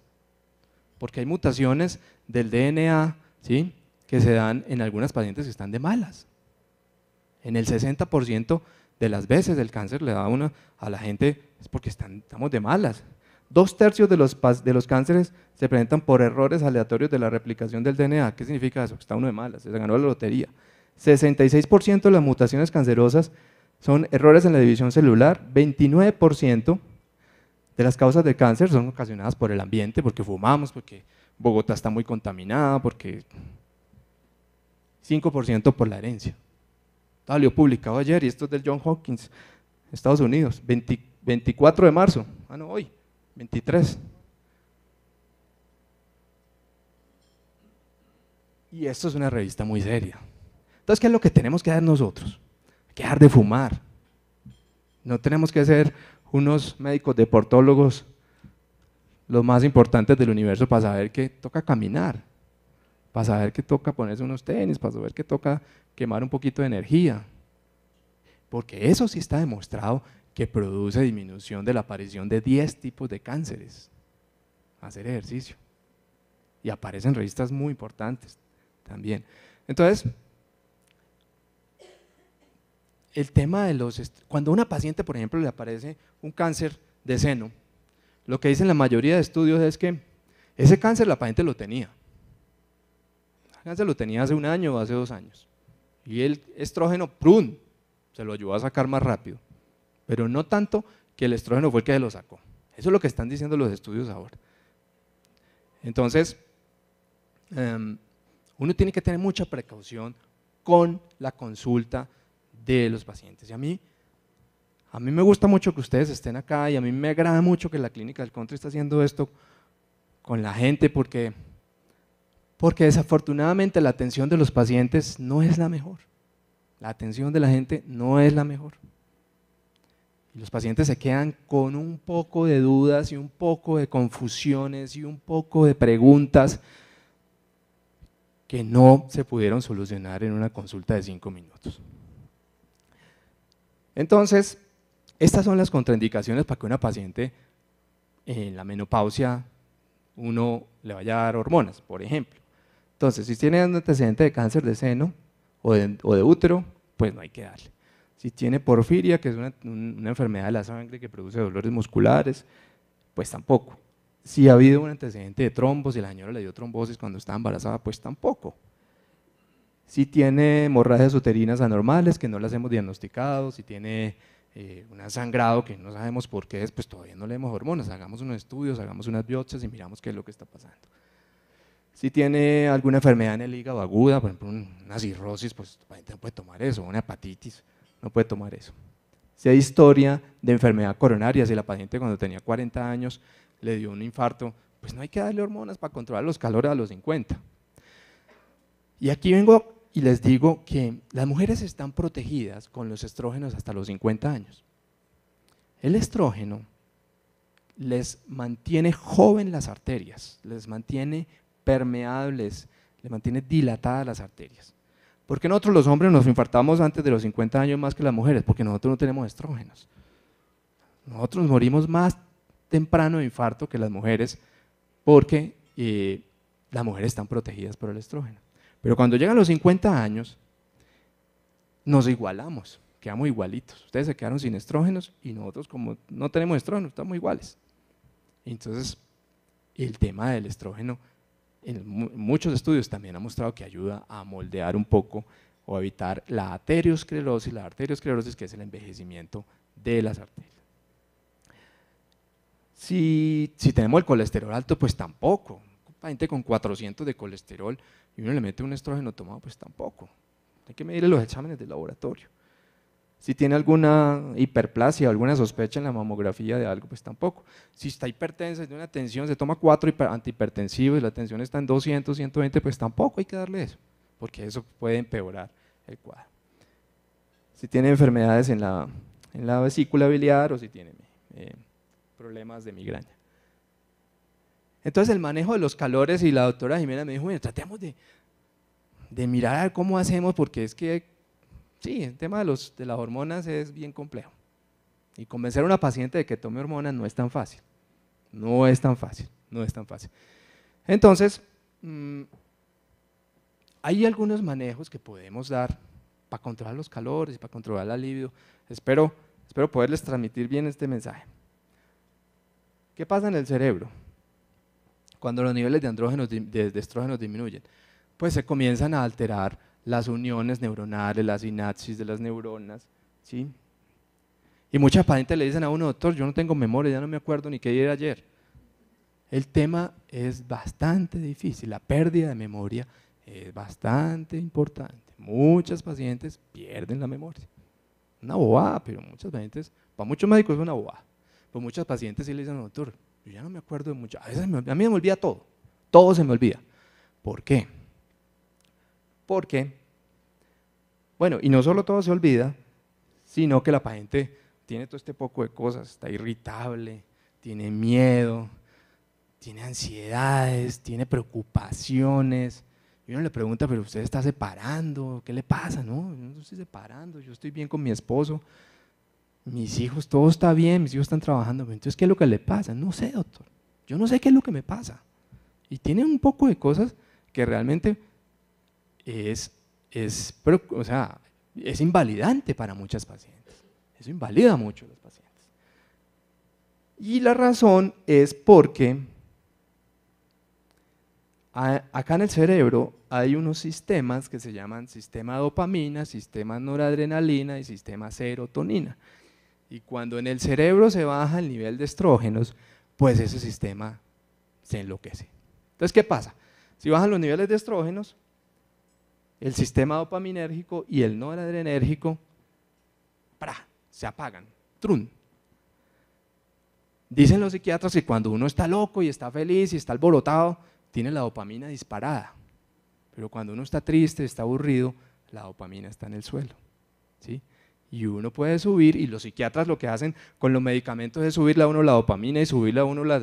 C: porque hay mutaciones del DNA, ¿sí? Que se dan en algunas pacientes que están de malas. En el 60% de las veces el cáncer le da una a la gente es porque están, estamos de malas. Dos tercios de los, de los cánceres se presentan por errores aleatorios de la replicación del DNA. ¿Qué significa eso? Que está uno de malas, se ganó la lotería. 66% de las mutaciones cancerosas son errores en la división celular, 29% de las causas de cáncer son ocasionadas por el ambiente, porque fumamos, porque Bogotá está muy contaminada, porque 5% por la herencia. Salió publicado ayer, y esto es del John Hopkins, Estados Unidos, 24 de marzo, ah no, hoy, 23. Y esto es una revista muy seria. Entonces, ¿qué es lo que tenemos que hacer nosotros? Quedar de fumar. No tenemos que ser unos médicos deportólogos los más importantes del universo para saber que toca caminar, para saber que toca ponerse unos tenis, para saber que toca quemar un poquito de energía. Porque eso sí está demostrado que produce disminución de la aparición de 10 tipos de cánceres. Hacer ejercicio. Y aparecen revistas muy importantes también. Entonces, el tema de los, cuando a una paciente, por ejemplo, le aparece un cáncer de seno, lo que dicen la mayoría de estudios es que ese cáncer la paciente lo tenía. El cáncer lo tenía hace un año o hace dos años. Y el estrógeno prun se lo ayudó a sacar más rápido. Pero no tanto que el estrógeno fue el que se lo sacó. Eso es lo que están diciendo los estudios ahora. Entonces, em, uno tiene que tener mucha precaución con la consulta de los pacientes. Y a mí, a mí me gusta mucho que ustedes estén acá y a mí me agrada mucho que la clínica del country está haciendo esto con la gente porque, porque desafortunadamente la atención de los pacientes no es la mejor. La atención de la gente no es la mejor. Y los pacientes se quedan con un poco de dudas y un poco de confusiones y un poco de preguntas que no se pudieron solucionar en una consulta de cinco minutos. Entonces, estas son las contraindicaciones para que una paciente en la menopausia uno le vaya a dar hormonas, por ejemplo. Entonces, si tiene un antecedente de cáncer de seno o de, útero, pues no hay que darle. Si tiene porfiria, que es una, enfermedad de la sangre que produce dolores musculares, pues tampoco. Si ha habido un antecedente de trombos, y la señora le dio trombosis cuando estaba embarazada, pues tampoco si tiene hemorragias uterinas anormales que no las hemos diagnosticado, si tiene eh, un sangrado que no sabemos por qué es, pues todavía no leemos hormonas, hagamos unos estudios, hagamos unas biopsias y miramos qué es lo que está pasando. Si tiene alguna enfermedad en el hígado aguda, por ejemplo una cirrosis, pues la no puede tomar eso, una hepatitis, no puede tomar eso. Si hay historia de enfermedad coronaria, si la paciente cuando tenía 40 años le dio un infarto, pues no hay que darle hormonas para controlar los calores a los 50. Y aquí vengo y les digo que las mujeres están protegidas con los estrógenos hasta los 50 años. El estrógeno les mantiene joven las arterias, les mantiene permeables, les mantiene dilatadas las arterias. Porque nosotros los hombres nos infartamos antes de los 50 años más que las mujeres, porque nosotros no tenemos estrógenos. Nosotros morimos más temprano de infarto que las mujeres, porque eh, las mujeres están protegidas por el estrógeno. Pero cuando llegan los 50 años, nos igualamos, quedamos igualitos. Ustedes se quedaron sin estrógenos y nosotros como no tenemos estrógenos, estamos iguales. Entonces, el tema del estrógeno en muchos estudios también ha mostrado que ayuda a moldear un poco o evitar la arteriosclerosis, la arteriosclerosis que es el envejecimiento de las arterias. Si, si tenemos el colesterol alto, pues tampoco. Gente con 400 de colesterol, y uno le mete un estrógeno tomado, pues tampoco. Hay que medirle los exámenes del laboratorio. Si tiene alguna hiperplasia, alguna sospecha en la mamografía de algo, pues tampoco. Si está hipertensa, de una tensión, se toma cuatro antihipertensivos, la tensión está en 200, 120, pues tampoco hay que darle eso, porque eso puede empeorar el cuadro. Si tiene enfermedades en la, vesícula biliar o si tiene eh, problemas de migraña. Entonces el manejo de los calores y la doctora Jimena me dijo, bueno, tratemos de, mirar cómo hacemos, porque es que, sí, el tema de, los, de las hormonas es bien complejo. Y convencer a una paciente de que tome hormonas no es tan fácil. No es tan fácil, no es tan fácil. Entonces, mm, hay algunos manejos que podemos dar para controlar los calores y para controlar el alivio. Espero, espero poderles transmitir bien este mensaje. ¿Qué pasa en el cerebro? cuando los niveles de, andrógenos, de, estrógenos disminuyen, pues se comienzan a alterar las uniones neuronales, las sinapsis de las neuronas, ¿sí? Y muchas pacientes le dicen a uno, doctor, yo no tengo memoria, ya no me acuerdo ni qué era ayer. El tema es bastante difícil, la pérdida de memoria es bastante importante. Muchas pacientes pierden la memoria. Una bobada, pero muchas pacientes, para muchos médicos es una bobada. Pero pues muchas pacientes sí le dicen, doctor, yo ya no me acuerdo de mucho. A, veces a mí me olvida todo. Todo se me olvida. ¿Por qué? Porque, bueno, y no solo todo se olvida, sino que la paciente tiene todo este poco de cosas. Está irritable, tiene miedo, tiene ansiedades, tiene preocupaciones. Y uno le pregunta, pero usted está separando, ¿qué le pasa? No, yo no estoy separando, yo estoy bien con mi esposo, mis hijos, todo está bien, mis hijos están trabajando. Entonces, ¿qué es lo que le pasa? No sé, doctor. Yo no sé qué es lo que me pasa. Y tiene un poco de cosas que realmente es, es, es invalidante para muchas pacientes. Eso invalida mucho a los pacientes. Y la razón es porque a, acá en el cerebro hay unos sistemas que se llaman sistema dopamina, sistema noradrenalina y sistema serotonina. Y cuando en el cerebro se baja el nivel de estrógenos, pues ese sistema se enloquece. Entonces, ¿qué pasa? Si bajan los niveles de estrógenos, el sistema dopaminérgico y el noradrenérgico ¡pra! se apagan. Trun. Dicen los psiquiatras que cuando uno está loco y está feliz y está alborotado, tiene la dopamina disparada. Pero cuando uno está triste, está aburrido, la dopamina está en el suelo. ¿sí? Y uno puede subir, y los psiquiatras lo que hacen con los medicamentos es subirle a uno la dopamina y subirle a uno la,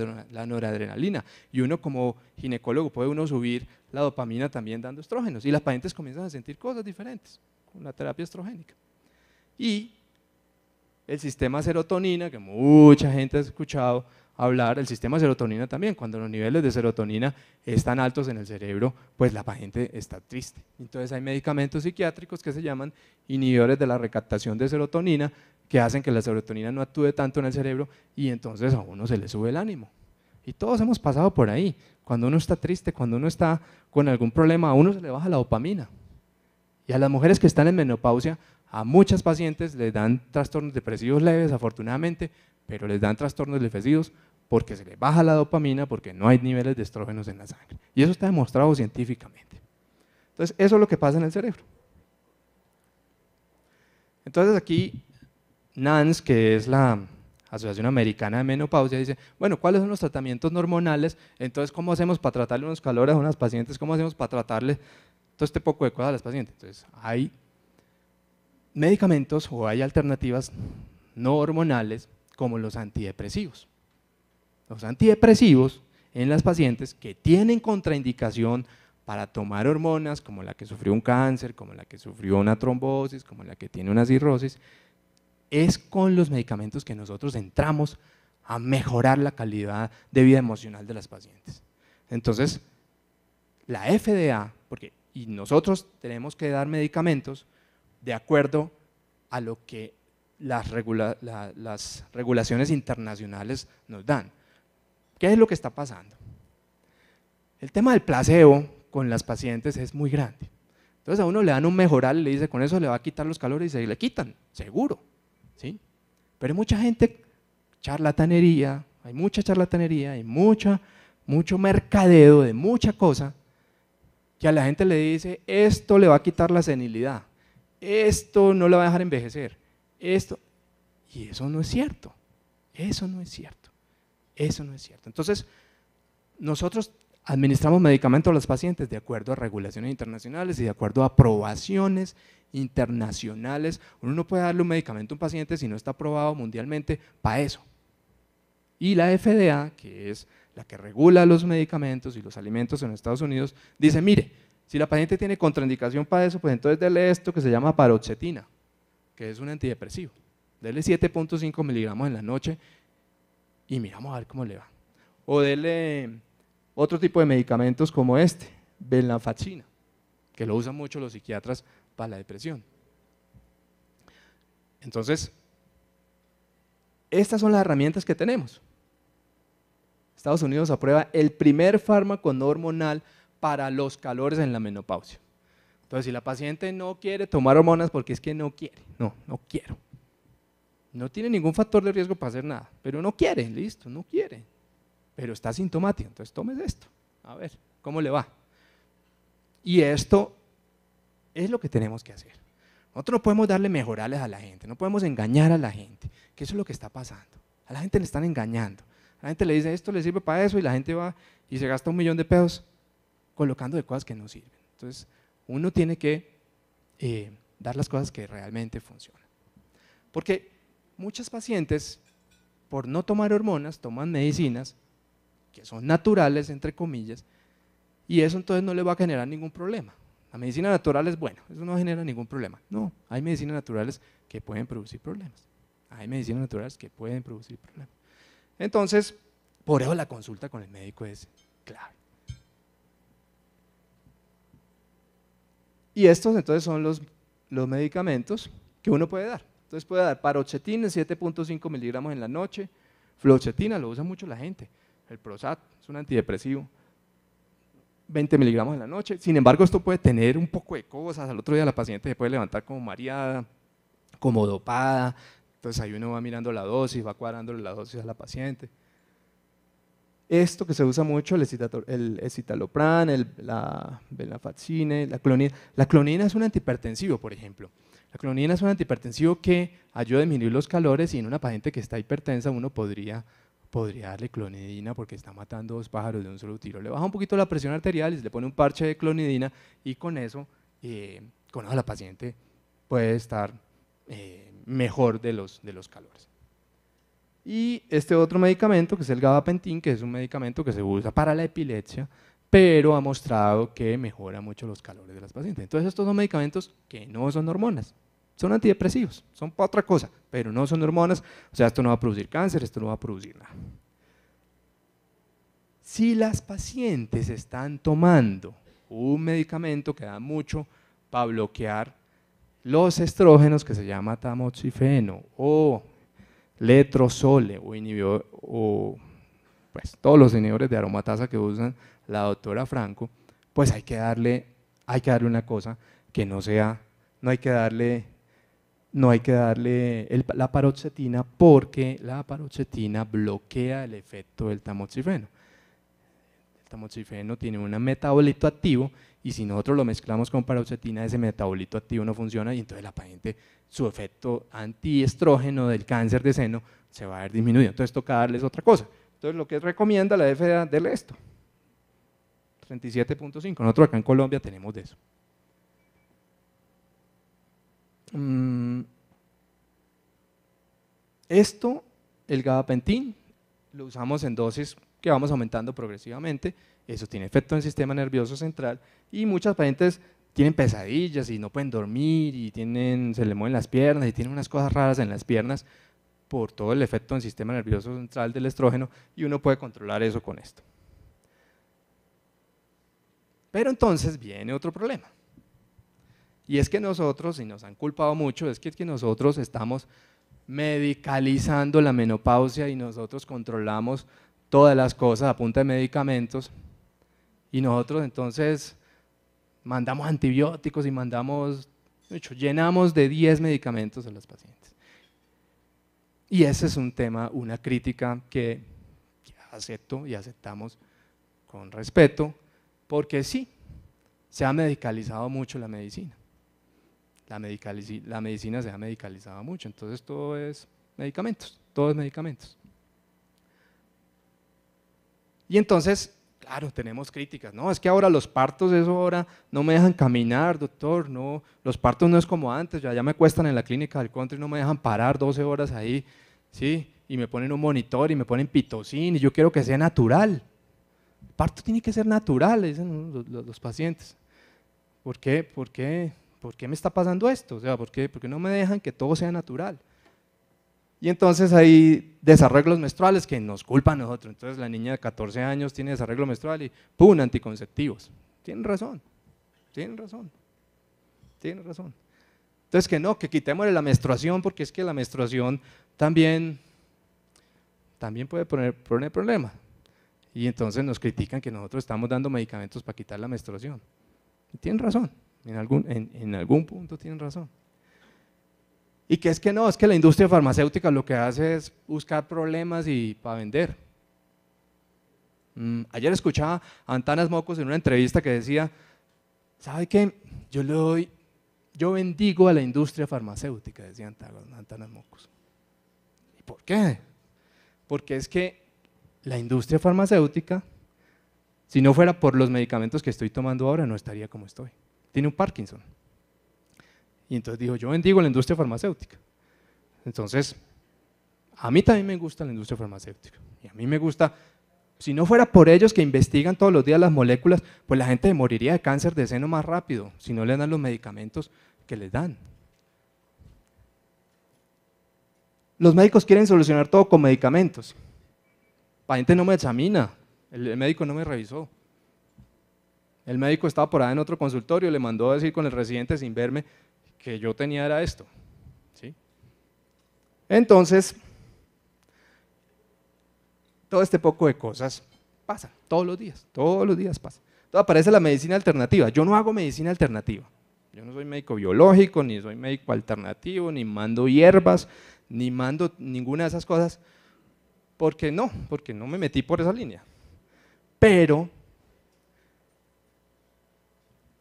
C: noradrenalina. Y uno como ginecólogo puede uno subir la dopamina también dando estrógenos. Y las pacientes comienzan a sentir cosas diferentes con la terapia estrogénica. Y el sistema serotonina, que mucha gente ha escuchado, hablar, el sistema de serotonina también, cuando los niveles de serotonina están altos en el cerebro, pues la paciente está triste. Entonces hay medicamentos psiquiátricos que se llaman inhibidores de la recaptación de serotonina, que hacen que la serotonina no actúe tanto en el cerebro y entonces a uno se le sube el ánimo. Y todos hemos pasado por ahí. Cuando uno está triste, cuando uno está con algún problema, a uno se le baja la dopamina. Y a las mujeres que están en menopausia, a muchas pacientes les dan trastornos depresivos leves, afortunadamente, pero les dan trastornos depresivos porque se les baja la dopamina, porque no hay niveles de estrógenos en la sangre. Y eso está demostrado científicamente. Entonces, eso es lo que pasa en el cerebro. Entonces aquí NANS, que es la Asociación Americana de Menopausia, dice, bueno, ¿cuáles son los tratamientos hormonales? Entonces, ¿cómo hacemos para tratarle unos calores a unas pacientes? ¿Cómo hacemos para tratarle todo este poco de cosas a las pacientes? Entonces, hay medicamentos o hay alternativas no hormonales como los antidepresivos. Los antidepresivos en las pacientes que tienen contraindicación para tomar hormonas, como la que sufrió un cáncer, como la que sufrió una trombosis, como la que tiene una cirrosis, es con los medicamentos que nosotros entramos a mejorar la calidad de vida emocional de las pacientes. Entonces, la FDA, porque y nosotros tenemos que dar medicamentos de acuerdo a lo que las, regulaciones internacionales nos dan. ¿Qué es lo que está pasando? El tema del placebo con las pacientes es muy grande. Entonces a uno le dan un mejoral, le dice, con eso le va a quitar los calores y se le quitan, seguro. ¿sí? Pero hay mucha gente, charlatanería, hay mucha charlatanería, hay mucha, mucho mercadeo de mucha cosa, que a la gente le dice, esto le va a quitar la senilidad esto no la va a dejar envejecer, esto. Y eso no es cierto, eso no es cierto, eso no es cierto. Entonces, nosotros administramos medicamentos a los pacientes de acuerdo a regulaciones internacionales y de acuerdo a aprobaciones internacionales. Uno no puede darle un medicamento a un paciente si no está aprobado mundialmente para eso. Y la FDA, que es la que regula los medicamentos y los alimentos en Estados Unidos, dice, mire, si la paciente tiene contraindicación para eso, pues entonces dele esto que se llama paroxetina, que es un antidepresivo. Dele 7.5 miligramos en la noche y miramos a ver cómo le va. O déle otro tipo de medicamentos como este, venlafaxina, que lo usan mucho los psiquiatras para la depresión. Entonces, estas son las herramientas que tenemos. Estados Unidos aprueba el primer fármaco no hormonal para los calores en la menopausia. Entonces, si la paciente no quiere tomar hormonas porque es que no quiere, no, no quiero. No tiene ningún factor de riesgo para hacer nada, pero no quiere, listo, no quiere. Pero está sintomático, entonces tomes esto. A ver, ¿cómo le va? Y esto es lo que tenemos que hacer. Nosotros no podemos darle mejorales a la gente, no podemos engañar a la gente, que eso es lo que está pasando. A la gente le están engañando. La gente le dice esto le sirve para eso y la gente va y se gasta un millón de pesos colocando de cosas que no sirven. Entonces, uno tiene que eh, dar las cosas que realmente funcionan. Porque muchas pacientes, por no tomar hormonas, toman medicinas que son naturales, entre comillas, y eso entonces no le va a generar ningún problema. La medicina natural es buena, eso no genera ningún problema. No, hay medicinas naturales que pueden producir problemas. Hay medicinas naturales que pueden producir problemas. Entonces, por eso la consulta con el médico es clave. Y estos entonces son los, los medicamentos que uno puede dar. Entonces puede dar paroxetina 7.5 miligramos en la noche, flochetina, lo usa mucho la gente, el Prosat, es un antidepresivo, 20 miligramos en la noche. Sin embargo, esto puede tener un poco de cosas. Al otro día la paciente se puede levantar como mareada, como dopada. Entonces ahí uno va mirando la dosis, va cuadrándole la dosis a la paciente esto que se usa mucho, el, escitalopran, el, la venlafaxine, la clonina. La clonina es un antihipertensivo, por ejemplo. La clonina es un antihipertensivo que ayuda a disminuir los calores y en una paciente que está hipertensa uno podría, podría darle clonidina porque está matando dos pájaros de un solo tiro. Le baja un poquito la presión arterial y le pone un parche de clonidina y con eso, eh, con eso la paciente puede estar eh, mejor de los calores. Y este otro medicamento, que es el gabapentin, que es un medicamento que se usa para la epilepsia, pero ha mostrado que mejora mucho los calores de las pacientes. Entonces estos son medicamentos que no son hormonas, son antidepresivos, son para otra cosa, pero no son hormonas, o sea, esto no va a producir cáncer, esto no va a producir nada. Si las pacientes están tomando un medicamento que da mucho para bloquear los estrógenos que se llama tamoxifeno o letrozole o, o pues, todos los inhibidores de aromatasa que usan la doctora Franco, pues hay que darle, hay que darle una cosa que no sea, no hay que darle, no hay que darle la paroxetina porque la paroxetina bloquea el efecto del tamoxifeno. El tamoxifeno tiene un metabolito activo y si nosotros lo mezclamos con paroxetina, ese metabolito activo no funciona y entonces la paciente, su efecto antiestrógeno del cáncer de seno se va a ver disminuido. Entonces toca darles otra cosa. Entonces lo que recomienda la FDA, del esto. 37.5. Nosotros acá en Colombia tenemos de eso. Mm. Esto, el gabapentín, lo usamos en dosis que vamos aumentando progresivamente eso tiene efecto en el sistema nervioso central y muchas pacientes tienen pesadillas y no pueden dormir y tienen, se le mueven las piernas y tienen unas cosas raras en las piernas por todo el efecto en el sistema nervioso central del estrógeno y uno puede controlar eso con esto. Pero entonces viene otro problema. Y es que nosotros, y nos han culpado mucho, es que, es que nosotros estamos medicalizando la menopausia y nosotros controlamos todas las cosas a punta de medicamentos y nosotros entonces mandamos antibióticos y mandamos, hecho, llenamos de 10 medicamentos a los pacientes. Y ese es un tema, una crítica que, acepto y aceptamos con respeto, porque sí, se ha medicalizado mucho la medicina. La, la, medicina se ha medicalizado mucho, entonces todo es medicamentos, todo es medicamentos. Y entonces claro, tenemos críticas. No, es que ahora los partos, eso ahora no me dejan caminar, doctor. No, los partos no es como antes. Ya, ya me cuestan en la clínica del country, no me dejan parar 12 horas ahí. Sí, y me ponen un monitor y me ponen pitocin y yo quiero que sea natural. El parto tiene que ser natural, dicen los, pacientes. ¿Por qué? ¿Por qué? me está pasando esto? O sea, ¿por ¿por qué no me dejan que todo sea natural? Y entonces hay desarreglos menstruales que nos culpan a nosotros. Entonces la niña de 14 años tiene desarreglo menstrual y ¡pum! anticonceptivos. Tienen razón, tienen razón, tienen razón. Entonces que no, que quitemos la menstruación porque es que la menstruación también, también puede poner, problema. problema. Y entonces nos critican que nosotros estamos dando medicamentos para quitar la menstruación. tienen razón, en algún, en algún punto tienen razón. Y que es que no, es que la industria farmacéutica lo que hace es buscar problemas y para vender. Mm, ayer escuchaba a Antanas Mocos en una entrevista que decía, ¿sabe qué? Yo le doy, yo bendigo a la industria farmacéutica, decía Antanas Mocos. ¿Y por qué? Porque es que la industria farmacéutica, si no fuera por los medicamentos que estoy tomando ahora, no estaría como estoy. Tiene un Parkinson. Y entonces dijo, yo bendigo la industria farmacéutica. Entonces, a mí también me gusta la industria farmacéutica. Y a mí me gusta, si no fuera por ellos que investigan todos los días las moléculas, pues la gente moriría de cáncer de seno más rápido si no le dan los medicamentos que les dan. Los médicos quieren solucionar todo con medicamentos. La gente no me examina, el médico no me revisó. El médico estaba por ahí en otro consultorio, le mandó a decir con el residente sin verme que yo tenía era esto. ¿sí? Entonces, todo este poco de cosas pasa, todos los días, todos los días pasa. Entonces aparece la medicina alternativa. Yo no hago medicina alternativa. Yo no soy médico biológico, ni soy médico alternativo, ni mando hierbas, ni mando ninguna de esas cosas. Porque no, porque no me metí por esa línea. Pero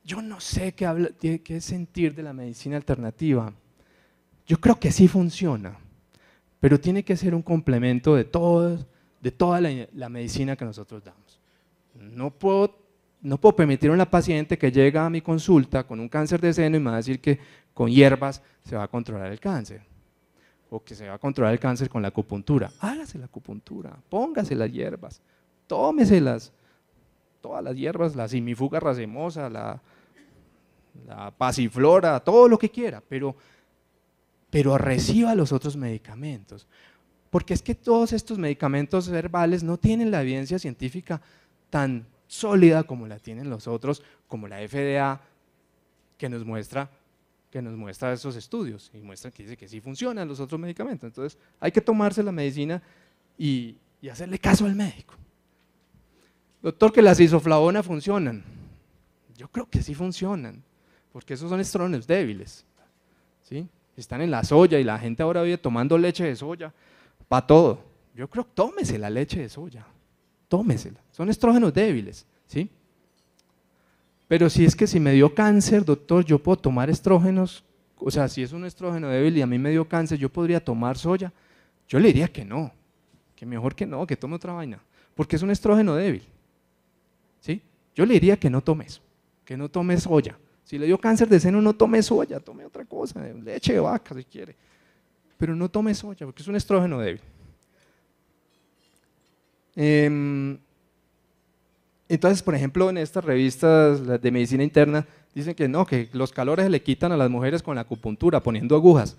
C: yo no sé qué, sentir de la medicina alternativa. Yo creo que sí funciona, pero tiene que ser un complemento de, toda la, medicina que nosotros damos. No puedo, no puedo permitir a una paciente que llega a mi consulta con un cáncer de seno y me va a decir que con hierbas se va a controlar el cáncer o que se va a controlar el cáncer con la acupuntura. Hágase la acupuntura, póngase las hierbas, tómeselas, todas las hierbas, la simifuga racemosa, la la pasiflora, todo lo que quiera, pero, pero reciba los otros medicamentos. Porque es que todos estos medicamentos verbales no tienen la evidencia científica tan sólida como la tienen los otros, como la FDA, que nos muestra que nos muestra esos estudios y muestra que dice que sí funcionan los otros medicamentos. Entonces hay que tomarse la medicina y, y hacerle caso al médico. Doctor, que las isoflavonas funcionan. Yo creo que sí funcionan porque esos son estrógenos débiles. ¿sí? Están en la soya y la gente ahora vive tomando leche de soya para todo. Yo creo, que tómese la leche de soya, tómesela. Son estrógenos débiles, ¿sí? Pero si es que si me dio cáncer, doctor, yo puedo tomar estrógenos, o sea, si es un estrógeno débil y a mí me dio cáncer, yo podría tomar soya. Yo le diría que no, que mejor que no, que tome otra vaina, porque es un estrógeno débil. ¿Sí? Yo le diría que no tomes, que no tomes soya, si le dio cáncer de seno, no tome soya, tome otra cosa, leche de vaca si quiere. Pero no tome soya, porque es un estrógeno débil. Em, entonces, por ejemplo, en estas revistas de medicina interna dicen que no, que los calores le quitan a las mujeres con la acupuntura, poniendo agujas.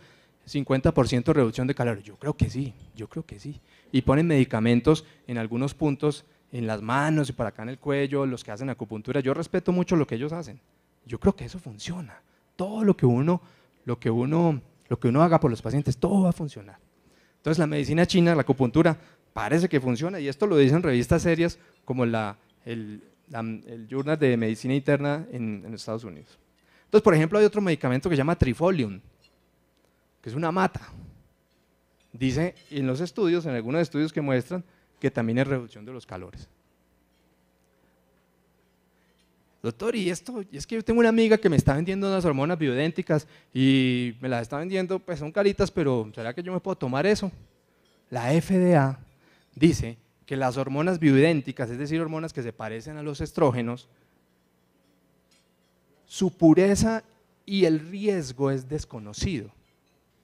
C: 50% reducción de calor. Yo creo que sí, yo creo que sí. Y ponen medicamentos en algunos puntos, en las manos y para acá en el cuello, los que hacen acupuntura. Yo respeto mucho lo que ellos hacen. Yo creo que eso funciona. Todo lo que uno, lo que uno, lo que uno haga por los pacientes, todo va a funcionar. Entonces la medicina china, la acupuntura, parece que funciona y esto lo dicen revistas serias como la, el, el Journal de Medicina Interna en, en Estados Unidos. Entonces, por ejemplo, hay otro medicamento que se llama Trifolium, que es una mata. Dice en los estudios, en algunos estudios que muestran, que también es reducción de los calores doctor, y esto, es que yo tengo una amiga que me está vendiendo unas hormonas bioidénticas y me las está vendiendo, pues son caritas, pero ¿será que yo me puedo tomar eso? La FDA dice que las hormonas bioidénticas, es decir, hormonas que se parecen a los estrógenos, su pureza y el riesgo es desconocido.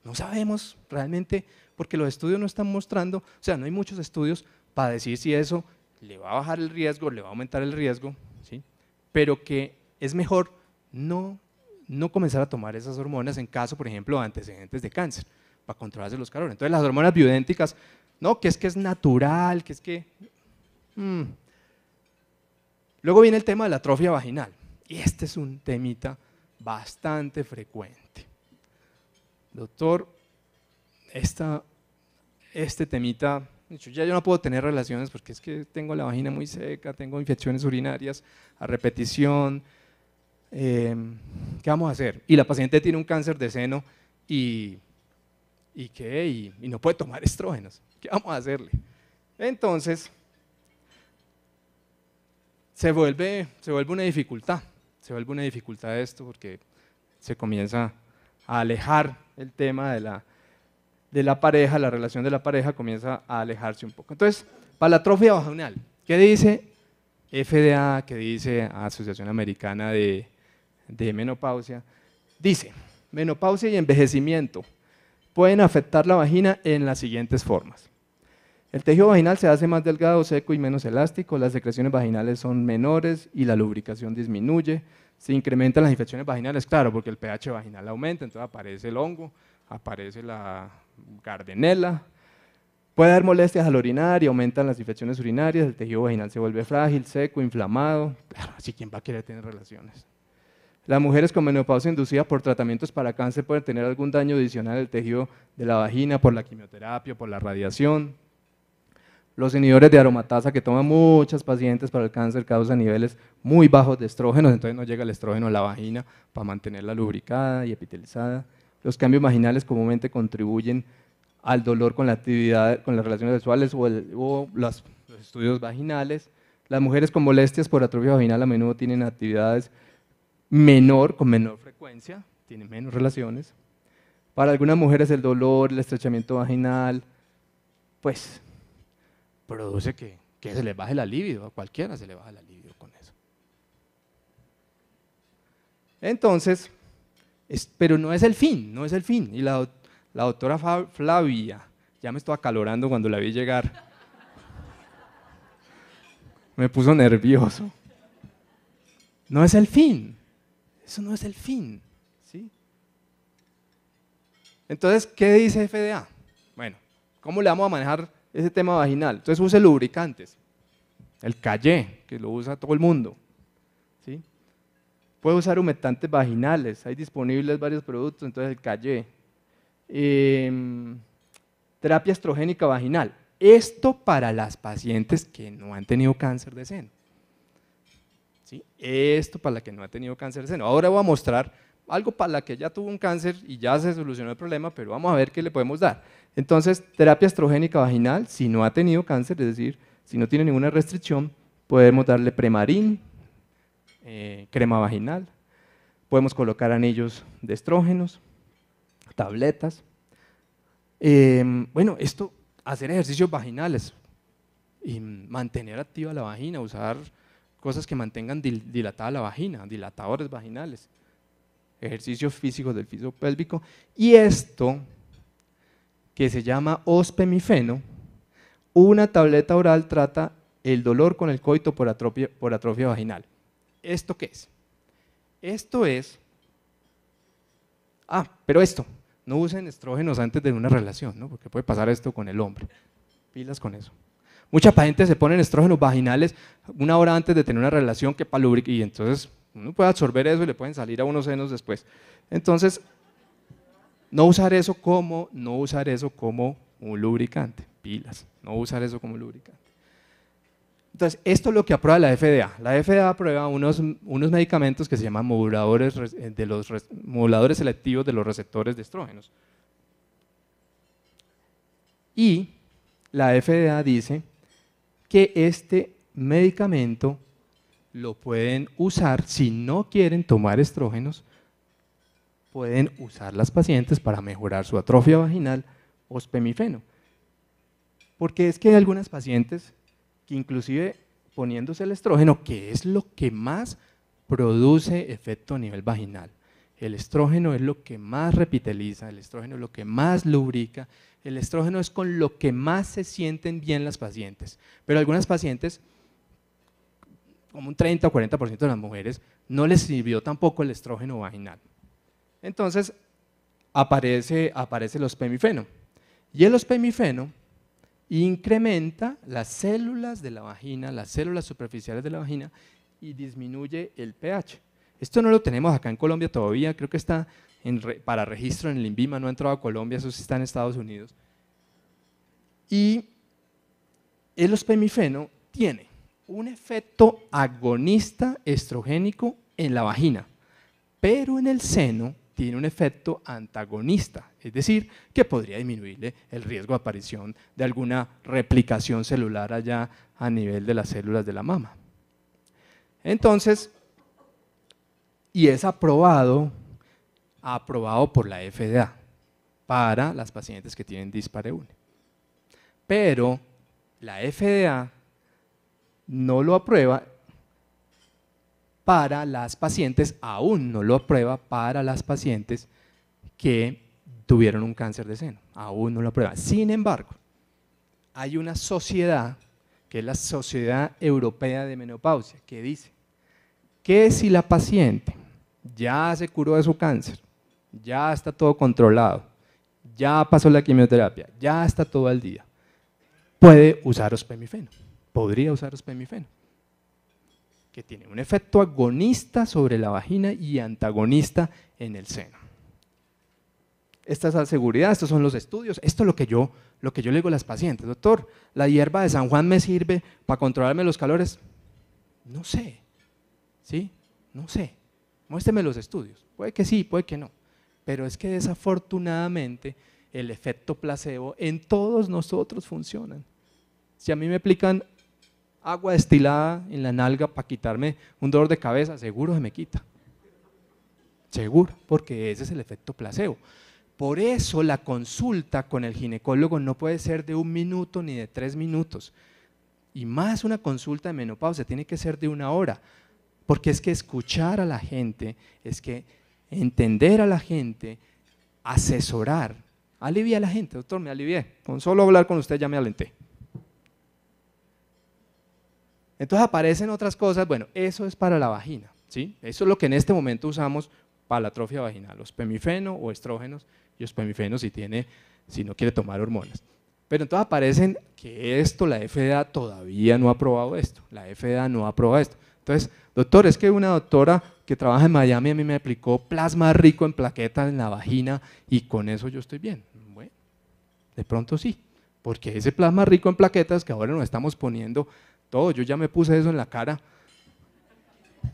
C: No sabemos realmente, porque los estudios no están mostrando, o sea, no hay muchos estudios para decir si eso le va a bajar el riesgo, le va a aumentar el riesgo, ¿sí? pero que es mejor no, comenzar a tomar esas hormonas en caso, por ejemplo, de antecedentes de cáncer, para controlarse los calores. Entonces las hormonas biodénticas, no, que es que es natural, que es que... Mm. Luego viene el tema de la atrofia vaginal, y este es un temita bastante frecuente. Doctor, esta, este temita Dicho, ya yo no puedo tener relaciones porque es que tengo la vagina muy seca, tengo infecciones urinarias a repetición. Em, ¿Qué vamos a hacer? Y la paciente tiene un cáncer de seno y, qué? no puede tomar estrógenos. ¿Qué vamos a hacerle? Entonces, se vuelve, se vuelve una dificultad. Se vuelve una dificultad esto porque se comienza a alejar el tema de la de la pareja, la relación de la pareja comienza a alejarse un poco. Entonces, para la atrofia vaginal, ¿qué dice FDA, que dice Asociación Americana de, de Menopausia? Dice, menopausia y envejecimiento pueden afectar la vagina en las siguientes formas. El tejido vaginal se hace más delgado, seco y menos elástico, las secreciones vaginales son menores y la lubricación disminuye, se incrementan las infecciones vaginales, claro, porque el pH vaginal aumenta, entonces aparece el hongo, aparece la cardenela, Puede haber molestias al orinar y aumentan las infecciones urinarias, el tejido vaginal se vuelve frágil, seco, inflamado. así quién va a querer tener relaciones. Las mujeres con menopausia inducida por tratamientos para cáncer pueden tener algún daño adicional al tejido de la vagina por la quimioterapia, por la radiación. Los inhibidores de aromatasa que toman muchas pacientes para el cáncer causan niveles muy bajos de estrógenos, entonces no llega el estrógeno a la vagina para mantenerla lubricada y epitelizada. Los cambios vaginales comúnmente contribuyen al dolor con la actividad, con las relaciones sexuales o, los estudios vaginales. Las mujeres con molestias por atrofia vaginal a menudo tienen actividades menor, con menor frecuencia, tienen menos relaciones. Para algunas mujeres el dolor, el estrechamiento vaginal, pues produce que, se les baje la libido, a cualquiera se le baja la libido con eso. Entonces, pero no es el fin, no es el fin. Y la, doctora Flavia, ya me estaba acalorando cuando la vi llegar. Me puso nervioso. No es el fin. Eso no es el fin. ¿sí? Entonces, ¿qué dice FDA? Bueno, ¿cómo le vamos a manejar ese tema vaginal? Entonces use lubricantes. El Calle, que lo usa todo el mundo. Puede usar humectantes vaginales, hay disponibles varios productos, entonces el Calle. Em, terapia estrogénica vaginal. Esto para las pacientes que no han tenido cáncer de seno. Esto para la que no ha tenido cáncer de seno. Ahora voy a mostrar algo para la que ya tuvo un cáncer y ya se solucionó el problema, pero vamos a ver qué le podemos dar. Entonces, terapia estrogénica vaginal, si no ha tenido cáncer, es decir, si no tiene ninguna restricción, podemos darle premarín, eh, crema vaginal, podemos colocar anillos de estrógenos, tabletas. Eh, bueno, esto, hacer ejercicios vaginales y mantener activa la vagina, usar cosas que mantengan dilatada la vagina, dilatadores vaginales, ejercicios físicos del piso pélvico y esto que se llama ospemifeno, una tableta oral trata el dolor con el coito por atrofia vaginal. ¿Esto qué es? Esto es... Ah, pero esto. No usen estrógenos antes de una relación, ¿no? Porque puede pasar esto con el hombre. Pilas con eso. Mucha gente se pone estrógenos vaginales una hora antes de tener una relación que palubrica y entonces uno puede absorber eso y le pueden salir a unos senos después. Entonces, no usar eso como, no usar eso como un lubricante, pilas, no usar eso como lubricante. Entonces, esto es lo que aprueba la FDA. La FDA aprueba unos, medicamentos que se llaman moduladores, eh, de los, moduladores selectivos de los receptores de estrógenos. Y la FDA dice que este medicamento lo pueden usar si no quieren tomar estrógenos, pueden usar las pacientes para mejorar su atrofia vaginal o Porque es que hay algunas pacientes inclusive poniéndose el estrógeno, que es lo que más produce efecto a nivel vaginal. El estrógeno es lo que más repiteliza, el estrógeno es lo que más lubrica, el estrógeno es con lo que más se sienten bien las pacientes. Pero algunas pacientes, como un 30 o 40% de las mujeres, no les sirvió tampoco el estrógeno vaginal. Entonces, aparece, aparece el ospemifeno. Y el ospemifeno incrementa las células de la vagina, las células superficiales de la vagina y disminuye el pH. Esto no lo tenemos acá en Colombia todavía, creo que está para registro en el INVIMA, no ha entrado a Colombia, eso sí está en Estados Unidos. Y el ospemifeno tiene un efecto agonista estrogénico en la vagina, pero en el seno tiene un efecto antagonista, es decir, que podría disminuirle el riesgo de aparición de alguna replicación celular allá a nivel de las células de la mama. Entonces, y es aprobado, aprobado por la FDA para las pacientes que tienen dispareune. Pero la FDA no lo aprueba para las pacientes, aún no lo aprueba para las pacientes que tuvieron un cáncer de seno, aún no lo aprueba. Sin embargo, hay una sociedad, que es la Sociedad Europea de Menopausia, que dice que si la paciente ya se curó de su cáncer, ya está todo controlado, ya pasó la quimioterapia, ya está todo al día, puede usar ospemifeno, podría usar ospemifeno que tiene un efecto agonista sobre la vagina y antagonista en el seno. Esta es la seguridad, estos son los estudios, esto es lo que yo, lo que yo le digo a las pacientes. Doctor, ¿la hierba de San Juan me sirve para controlarme los calores? No sé, ¿sí? No sé. Muéstreme los estudios. Puede que sí, puede que no. Pero es que desafortunadamente el efecto placebo en todos nosotros funciona. Si a mí me aplican agua destilada en la nalga para quitarme un dolor de cabeza, seguro se me quita. Seguro, porque ese es el efecto placebo. Por eso la consulta con el ginecólogo no puede ser de un minuto ni de tres minutos. Y más una consulta de menopausia tiene que ser de una hora. Porque es que escuchar a la gente, es que entender a la gente, asesorar, aliviar a la gente. Doctor, me alivié. Con solo hablar con usted ya me alenté. Entonces aparecen otras cosas, bueno, eso es para la vagina, ¿sí? Eso es lo que en este momento usamos para la atrofia vaginal, los pemifeno o estrógenos, y los pemifenos si tiene, si no quiere tomar hormonas. Pero entonces aparecen que esto, la FDA todavía no ha probado esto, la FDA no ha probado esto. Entonces, doctor, es que una doctora que trabaja en Miami a mí me aplicó plasma rico en plaquetas en la vagina y con eso yo estoy bien. Bueno, de pronto sí, porque ese plasma rico en plaquetas que ahora nos estamos poniendo todo, yo ya me puse eso en la cara.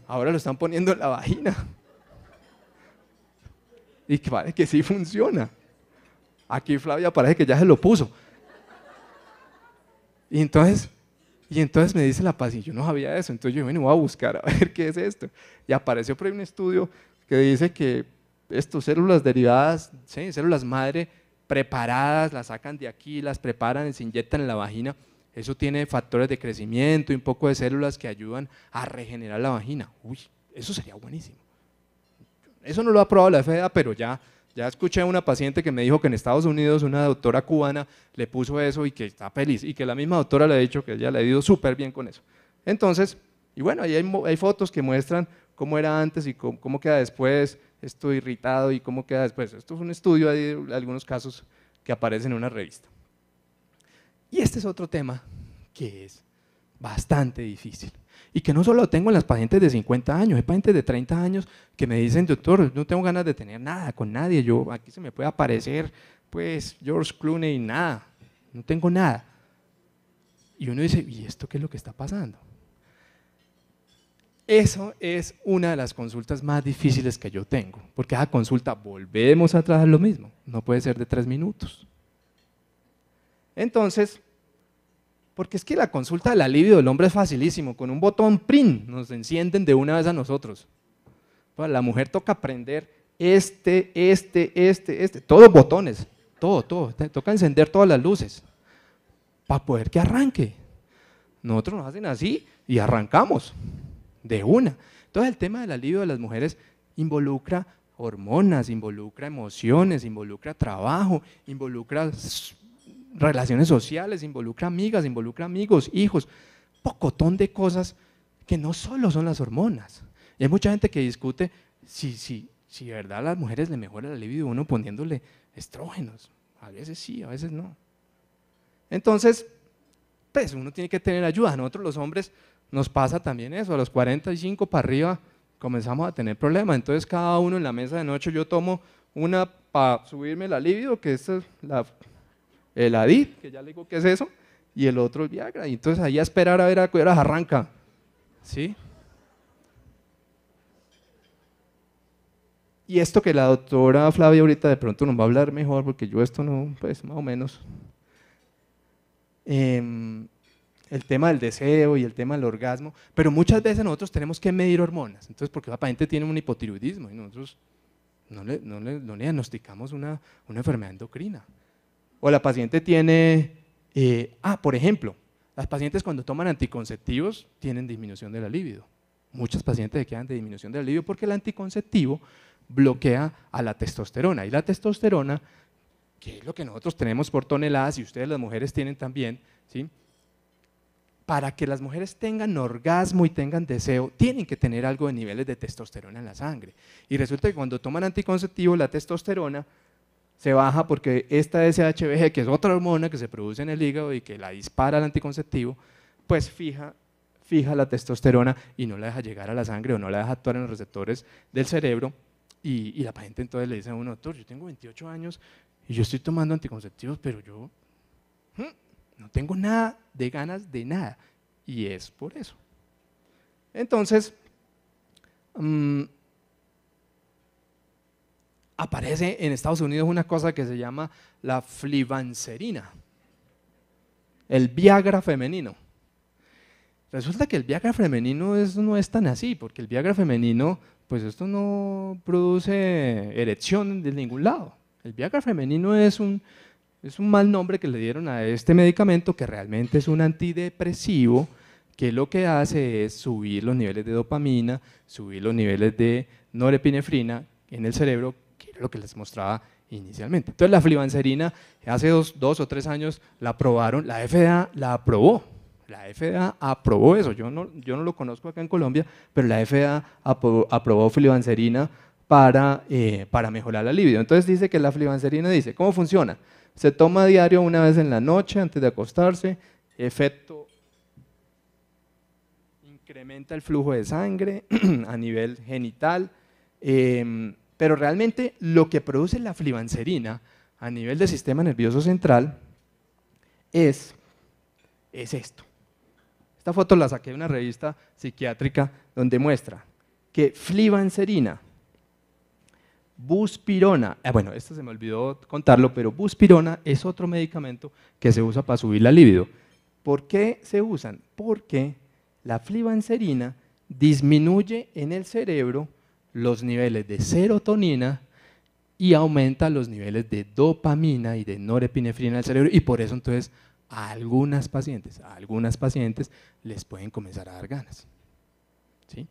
C: Ahora lo están poniendo en la vagina. Y que parece que sí funciona. Aquí Flavia parece que ya se lo puso. Y entonces, y entonces me dice la paz, y yo no sabía eso, entonces yo bueno, voy a buscar a ver qué es esto. Y apareció por ahí un estudio que dice que estas células derivadas, ¿sí? células madre preparadas, las sacan de aquí, las preparan, se inyectan en la vagina eso tiene factores de crecimiento y un poco de células que ayudan a regenerar la vagina. Uy, eso sería buenísimo. Eso no lo ha probado la FDA, pero ya, ya escuché a una paciente que me dijo que en Estados Unidos una doctora cubana le puso eso y que está feliz y que la misma doctora le ha dicho que ella le ha ido súper bien con eso. Entonces, y bueno, ahí hay, fotos que muestran cómo era antes y cómo, queda después, esto irritado y cómo queda después. Esto es un estudio, hay algunos casos que aparecen en una revista. Y este es otro tema que es bastante difícil. Y que no solo tengo en las pacientes de 50 años, hay pacientes de 30 años que me dicen, doctor, no tengo ganas de tener nada con nadie, yo aquí se me puede aparecer, pues, George Clooney, nada, no tengo nada. Y uno dice, ¿y esto qué es lo que está pasando? Eso es una de las consultas más difíciles que yo tengo, porque a ah, consulta volvemos a lo mismo, no puede ser de tres minutos. Entonces, porque es que la consulta del alivio del hombre es facilísimo, con un botón print nos encienden de una vez a nosotros. Para la mujer toca aprender este, este, este, este, todos botones, todo, todo, toca encender todas las luces para poder que arranque. Nosotros nos hacen así y arrancamos de una. Entonces el tema del alivio de las mujeres involucra hormonas, involucra emociones, involucra trabajo, involucra relaciones sociales, involucra amigas, involucra amigos, hijos, pocotón de cosas que no solo son las hormonas. Y hay mucha gente que discute si, si, si de verdad a las mujeres le mejora la libido uno poniéndole estrógenos. A veces sí, a veces no. Entonces, pues uno tiene que tener ayuda. A nosotros los hombres nos pasa también eso, a los 45 para arriba comenzamos a tener problemas. Entonces cada uno en la mesa de noche yo tomo una para subirme la libido, que esta es la el Adip, que ya le digo qué es eso, y el otro el Viagra. Y entonces ahí a esperar a ver a qué arranca. ¿Sí? Y esto que la doctora Flavia ahorita de pronto nos va a hablar mejor, porque yo esto no, pues más o menos. Em, el tema del deseo y el tema del orgasmo, pero muchas veces nosotros tenemos que medir hormonas, entonces porque la paciente tiene un hipotiroidismo y nosotros no le, diagnosticamos una, una enfermedad endocrina. O la paciente tiene, eh, ah, por ejemplo, las pacientes cuando toman anticonceptivos tienen disminución de la libido. Muchas pacientes quedan de disminución de la libido porque el anticonceptivo bloquea a la testosterona. Y la testosterona, que es lo que nosotros tenemos por toneladas y ustedes las mujeres tienen también, ¿sí? para que las mujeres tengan orgasmo y tengan deseo, tienen que tener algo de niveles de testosterona en la sangre. Y resulta que cuando toman anticonceptivo, la testosterona se baja porque esta SHBG, que es otra hormona que se produce en el hígado y que la dispara el anticonceptivo, pues fija, fija la testosterona y no la deja llegar a la sangre o no la deja actuar en los receptores del cerebro. Y, la paciente entonces le dice a uno, doctor, yo tengo 28 años y yo estoy tomando anticonceptivos, pero yo hmm, no tengo nada de ganas de nada. Y es por eso. Entonces, mm, aparece en Estados Unidos una cosa que se llama la flibanserina, el Viagra femenino. Resulta que el Viagra femenino es, no es tan así, porque el Viagra femenino, pues esto no produce erección de ningún lado. El Viagra femenino es un, es un mal nombre que le dieron a este medicamento que realmente es un antidepresivo que lo que hace es subir los niveles de dopamina, subir los niveles de norepinefrina en el cerebro lo que les mostraba inicialmente. Entonces la flibanserina hace dos, o tres años la aprobaron, la FDA la aprobó, la FDA aprobó eso, yo no, lo conozco acá en Colombia, pero la FDA aprobó, aprobó eh, para, mejorar la libido. Entonces dice que la flibanserina dice, ¿cómo funciona? Se toma diario una vez en la noche antes de acostarse, efecto incrementa el flujo de sangre a nivel genital, eh, pero realmente lo que produce la flibanserina a nivel del sistema nervioso central es, es esto. Esta foto la saqué de una revista psiquiátrica donde muestra que flibanserina, buspirona, ah, bueno, esto se me olvidó contarlo, pero buspirona es otro medicamento que se usa para subir la libido. ¿Por qué se usan? Porque la flibanserina disminuye en el cerebro los niveles de serotonina y aumenta los niveles de dopamina y de norepinefrina del cerebro y por eso entonces a algunas pacientes, a algunas pacientes les pueden comenzar a dar ganas. ¿Sí?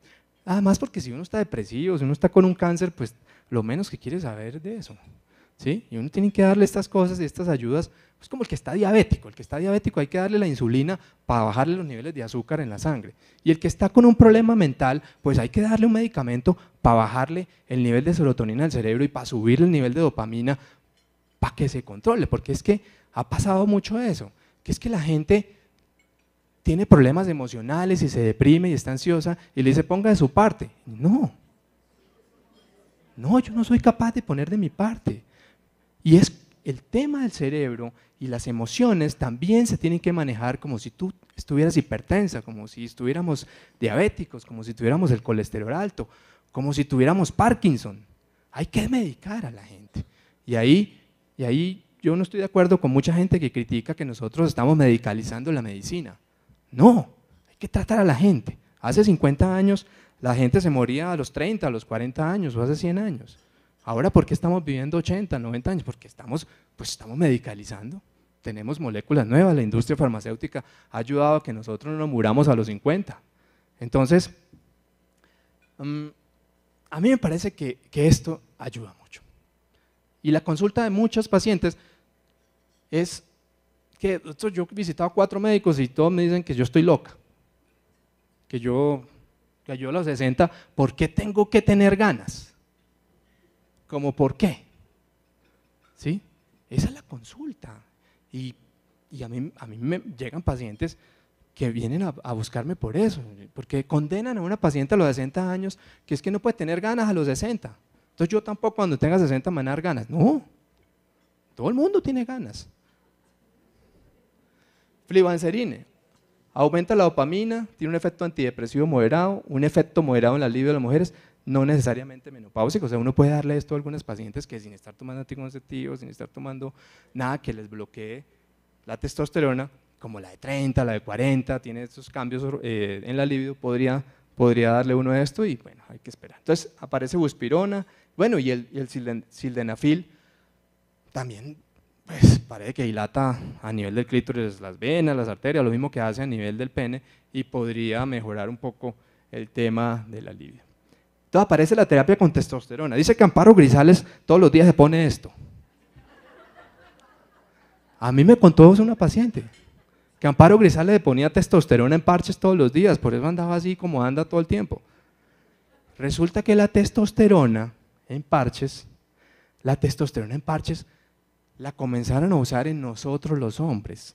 C: Además porque si uno está depresivo, si uno está con un cáncer, pues lo menos que quiere saber de eso. Y uno tiene que darle estas cosas, y estas ayudas, es pues, como el que está diabético, el que está diabético hay que darle la insulina para bajarle los niveles de azúcar en la sangre. Y el que está con un problema mental, pues hay que darle un medicamento para bajarle el nivel de serotonina al cerebro y para subir el nivel de dopamina para que se controle, porque es que ha pasado mucho eso, que es que la gente tiene problemas emocionales y se deprime y está ansiosa y le dice ponga de su parte. No, no, yo no soy capaz de poner de mi parte. Y es el tema del cerebro y las emociones también se tienen que manejar como si tú estuvieras hipertensa, como si estuviéramos diabéticos, como si tuviéramos el colesterol alto, como si tuviéramos Parkinson. Hay que medicar a la gente. Y ahí, y ahí yo no estoy de acuerdo con mucha gente que critica que nosotros estamos medicalizando la medicina. No, hay que tratar a la gente. Hace 50 años la gente se moría a los 30, a los 40 años o hace 100 años. Ahora, ¿por qué estamos viviendo 80, 90 años? Porque estamos, pues estamos medicalizando. Tenemos moléculas nuevas, la industria farmacéutica ha ayudado a que nosotros no nos muramos a los 50. Entonces, mm, a mí me parece que, esto ayuda mucho. Y la consulta de muchos pacientes es que yo he visitado cuatro médicos y todos me dicen que yo estoy loca, que yo, que yo a los 60, ¿por qué tengo que tener ganas? como por qué. ¿Sí? Esa es la consulta. Y, a, mí, a mí me llegan pacientes que vienen a, buscarme por eso, porque condenan a una paciente a los 60 años que es que no puede tener ganas a los 60. Entonces yo tampoco cuando tenga 60 me van a dar ganas. No, todo el mundo tiene ganas. Flibanserine, aumenta la dopamina, tiene un efecto antidepresivo moderado, un efecto moderado en la alivio de las mujeres, no necesariamente menopáusicos. O sea, uno puede darle esto a algunas pacientes que sin estar tomando anticonceptivos, sin estar tomando nada que les bloquee la testosterona, como la de 30, la de 40, tiene estos cambios eh, en la libido, podría, podría darle uno de esto y bueno, hay que esperar. Entonces aparece buspirona, bueno, y el, el sildenafil también pues parece que dilata a nivel del clítoris las venas, las arterias, lo mismo que hace a nivel del pene y podría mejorar un poco el tema de la libido aparece la terapia con testosterona. Dice que Amparo Grisales todos los días se pone esto. A mí me contó una paciente que Amparo Grisales le ponía testosterona en parches todos los días, por eso andaba así como anda todo el tiempo. Resulta que la testosterona en parches, la testosterona en parches la comenzaron a usar en nosotros los hombres.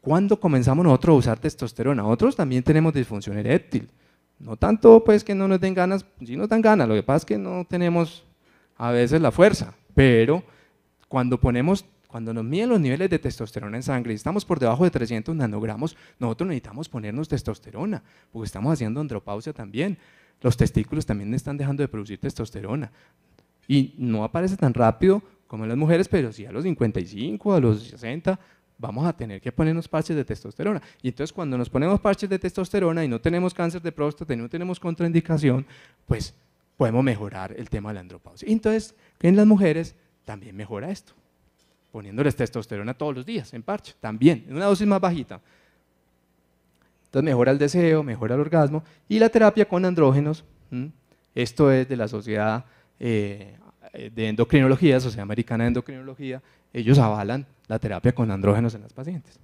C: ¿Cuándo comenzamos nosotros a usar testosterona? Otros también tenemos disfunción eréctil. No tanto pues que no nos den ganas, sí nos dan ganas, lo que pasa es que no tenemos a veces la fuerza, pero cuando ponemos, cuando nos miden los niveles de testosterona en sangre y estamos por debajo de 300 nanogramos, nosotros necesitamos ponernos testosterona, porque estamos haciendo andropausia también. Los testículos también están dejando de producir testosterona y no aparece tan rápido como en las mujeres, pero sí a los 55, a los 60, vamos a tener que ponernos parches de testosterona. Y entonces cuando nos ponemos parches de testosterona y no tenemos cáncer de próstata y no tenemos contraindicación, pues podemos mejorar el tema de la andropausia. entonces en las mujeres también mejora esto, poniéndoles testosterona todos los días en parche, también, en una dosis más bajita. Entonces mejora el deseo, mejora el orgasmo y la terapia con andrógenos, esto es de la sociedad eh, de endocrinología, Sociedad Americana de Endocrinología, ellos avalan la terapia con andrógenos en las pacientes.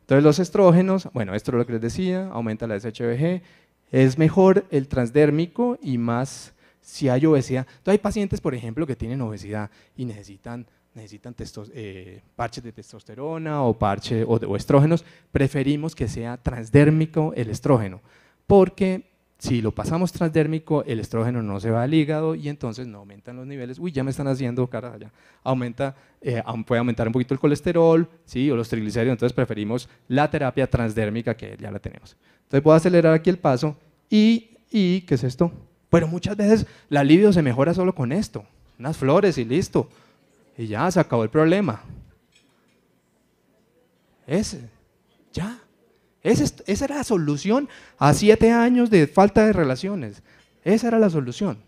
C: Entonces los estrógenos, bueno, esto es lo que les decía, aumenta la SHBG, es mejor el transdérmico y más si hay obesidad. Entonces hay pacientes, por ejemplo, que tienen obesidad y necesitan, necesitan eh, parches de testosterona o, parche, o estrógenos, preferimos que sea transdérmico el estrógeno, porque si lo pasamos transdérmico, el estrógeno no se va al hígado y entonces no aumentan los niveles. Uy, ya me están haciendo caras allá. Aumenta, eh, puede aumentar un poquito el colesterol, sí, o los triglicéridos. Entonces preferimos la terapia transdérmica que ya la tenemos. Entonces puedo acelerar aquí el paso y, y ¿qué es esto? Pero muchas veces la libido se mejora solo con esto, unas flores y listo. Y ya se acabó el problema. Ese. Esa, era la solución a siete años de falta de relaciones. Esa era la solución.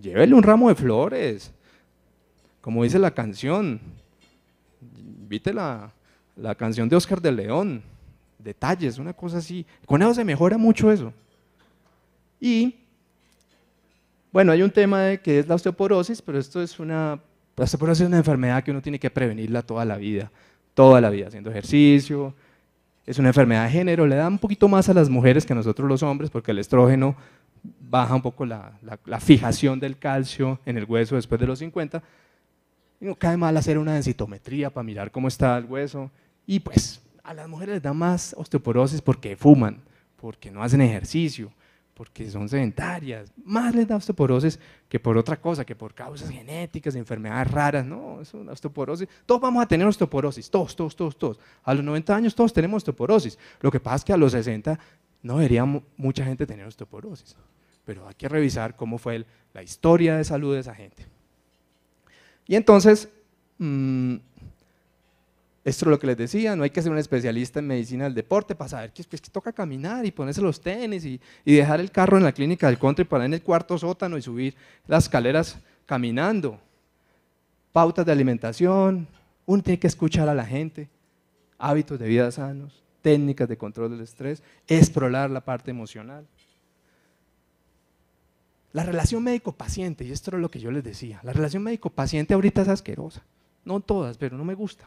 C: Llévele un ramo de flores, como dice la canción. Viste la, canción de Oscar de León. Detalles, una cosa así. Con eso se mejora mucho eso. Y bueno, hay un tema de que es la osteoporosis, pero esto es una, la osteoporosis es una enfermedad que uno tiene que prevenirla toda la vida, toda la vida, haciendo ejercicio, es una enfermedad de género, le da un poquito más a las mujeres que a nosotros los hombres, porque el estrógeno baja un poco la, fijación del calcio en el hueso después de los 50. no cae mal hacer una densitometría para mirar cómo está el hueso. Y pues a las mujeres les da más osteoporosis porque fuman, porque no hacen ejercicio, porque son sedentarias, más les da osteoporosis que por otra cosa, que por causas genéticas, enfermedades raras, no, es una osteoporosis, todos vamos a tener osteoporosis, todos, todos, todos, todos. A los 90 años todos tenemos osteoporosis, lo que pasa es que a los 60 no debería mucha gente tener osteoporosis, pero hay que revisar cómo fue la historia de salud de esa gente. Y entonces, mm, esto es lo que les decía, no hay que ser un especialista en medicina del deporte para saber que, es pues, que toca caminar y ponerse los tenis y, dejar el carro en la clínica del country para en el cuarto sótano y subir las escaleras caminando. Pautas de alimentación, uno tiene que escuchar a la gente, hábitos de vida sanos, técnicas de control del estrés, explorar la parte emocional. La relación médico-paciente, y esto es lo que yo les decía, la relación
A: médico-paciente
C: ahorita es asquerosa. No todas, pero no me gusta.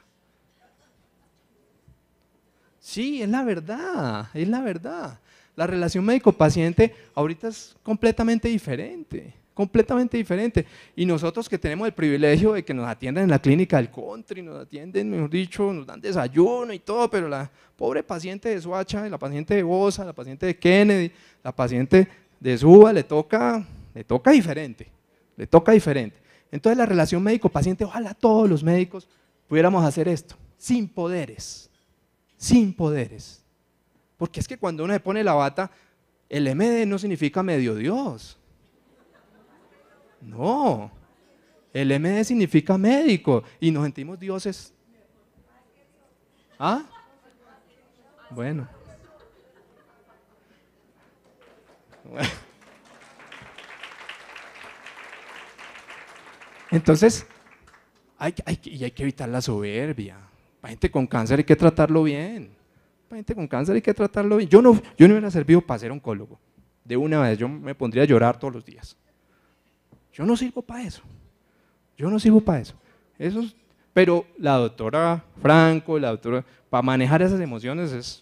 C: Sí, es la verdad, es la verdad. La relación médico-paciente ahorita es completamente diferente, completamente diferente. Y nosotros que tenemos el privilegio de que nos atiendan en la clínica del country, nos atienden, mejor dicho, nos dan desayuno y todo, pero la pobre paciente de Suacha, la paciente de Bosa, la paciente de Kennedy, la paciente de Suba, le toca, le toca diferente, le toca diferente. Entonces la relación médico-paciente, ojalá todos los médicos pudiéramos hacer esto, sin poderes, sin poderes. Porque es que cuando uno se pone la bata, el MD no significa medio Dios. No, el MD significa médico y nos sentimos dioses. ¿Ah? Bueno. Entonces, y hay que evitar la soberbia. La gente con cáncer hay que tratarlo bien. La gente con cáncer hay que tratarlo bien. Yo no, yo no hubiera servido para ser oncólogo. De una vez, yo me pondría a llorar todos los días. Yo no sirvo para eso. Yo no sirvo para eso. eso pero la doctora Franco, la doctora, para manejar esas emociones es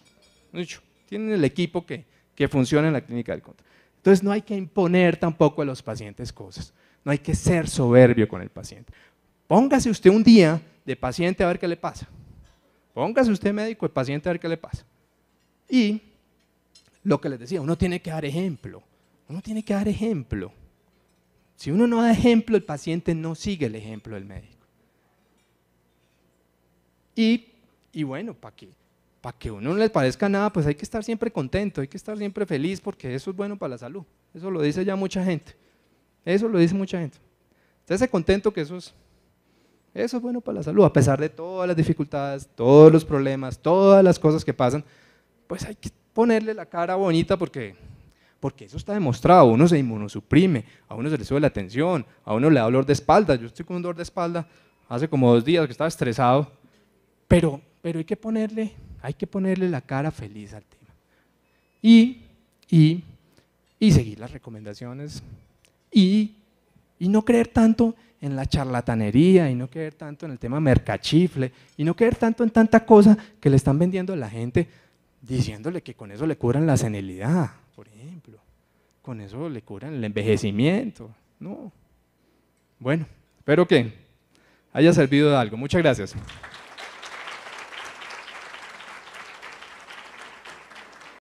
C: mucho. Tienen el equipo que, que funciona en la clínica del contra. Entonces no hay que imponer tampoco a los pacientes cosas. No hay que ser soberbio con el paciente. Póngase usted un día de paciente a ver qué le pasa. Póngase usted médico el paciente a ver qué le pasa. Y lo que les decía, uno tiene que dar ejemplo. Uno tiene que dar ejemplo. Si uno no da ejemplo, el paciente no sigue el ejemplo del médico. Y, bueno, para que, pa que uno no le parezca nada, pues hay que estar siempre contento, hay que estar siempre feliz, porque eso es bueno para la salud. Eso lo dice ya mucha gente. Eso lo dice mucha gente. Estése contento que eso es eso es bueno para la salud, a pesar de todas las dificultades, todos los problemas, todas las cosas que pasan, pues hay que ponerle la cara bonita porque, porque eso está demostrado, uno se inmunosuprime, a uno se le sube la tensión, a uno le da dolor de espalda, yo estoy con un dolor de espalda hace como dos días que estaba estresado, pero, pero hay, que ponerle, hay que ponerle la cara feliz al tema. Y, y, y seguir las recomendaciones y, y no creer tanto en la charlatanería y no querer tanto en el tema mercachifle y no querer tanto en tanta cosa que le están vendiendo a la gente diciéndole que con eso le curan la senilidad, por ejemplo. Con eso le curan el envejecimiento. No. Bueno, espero que haya servido de algo. Muchas gracias.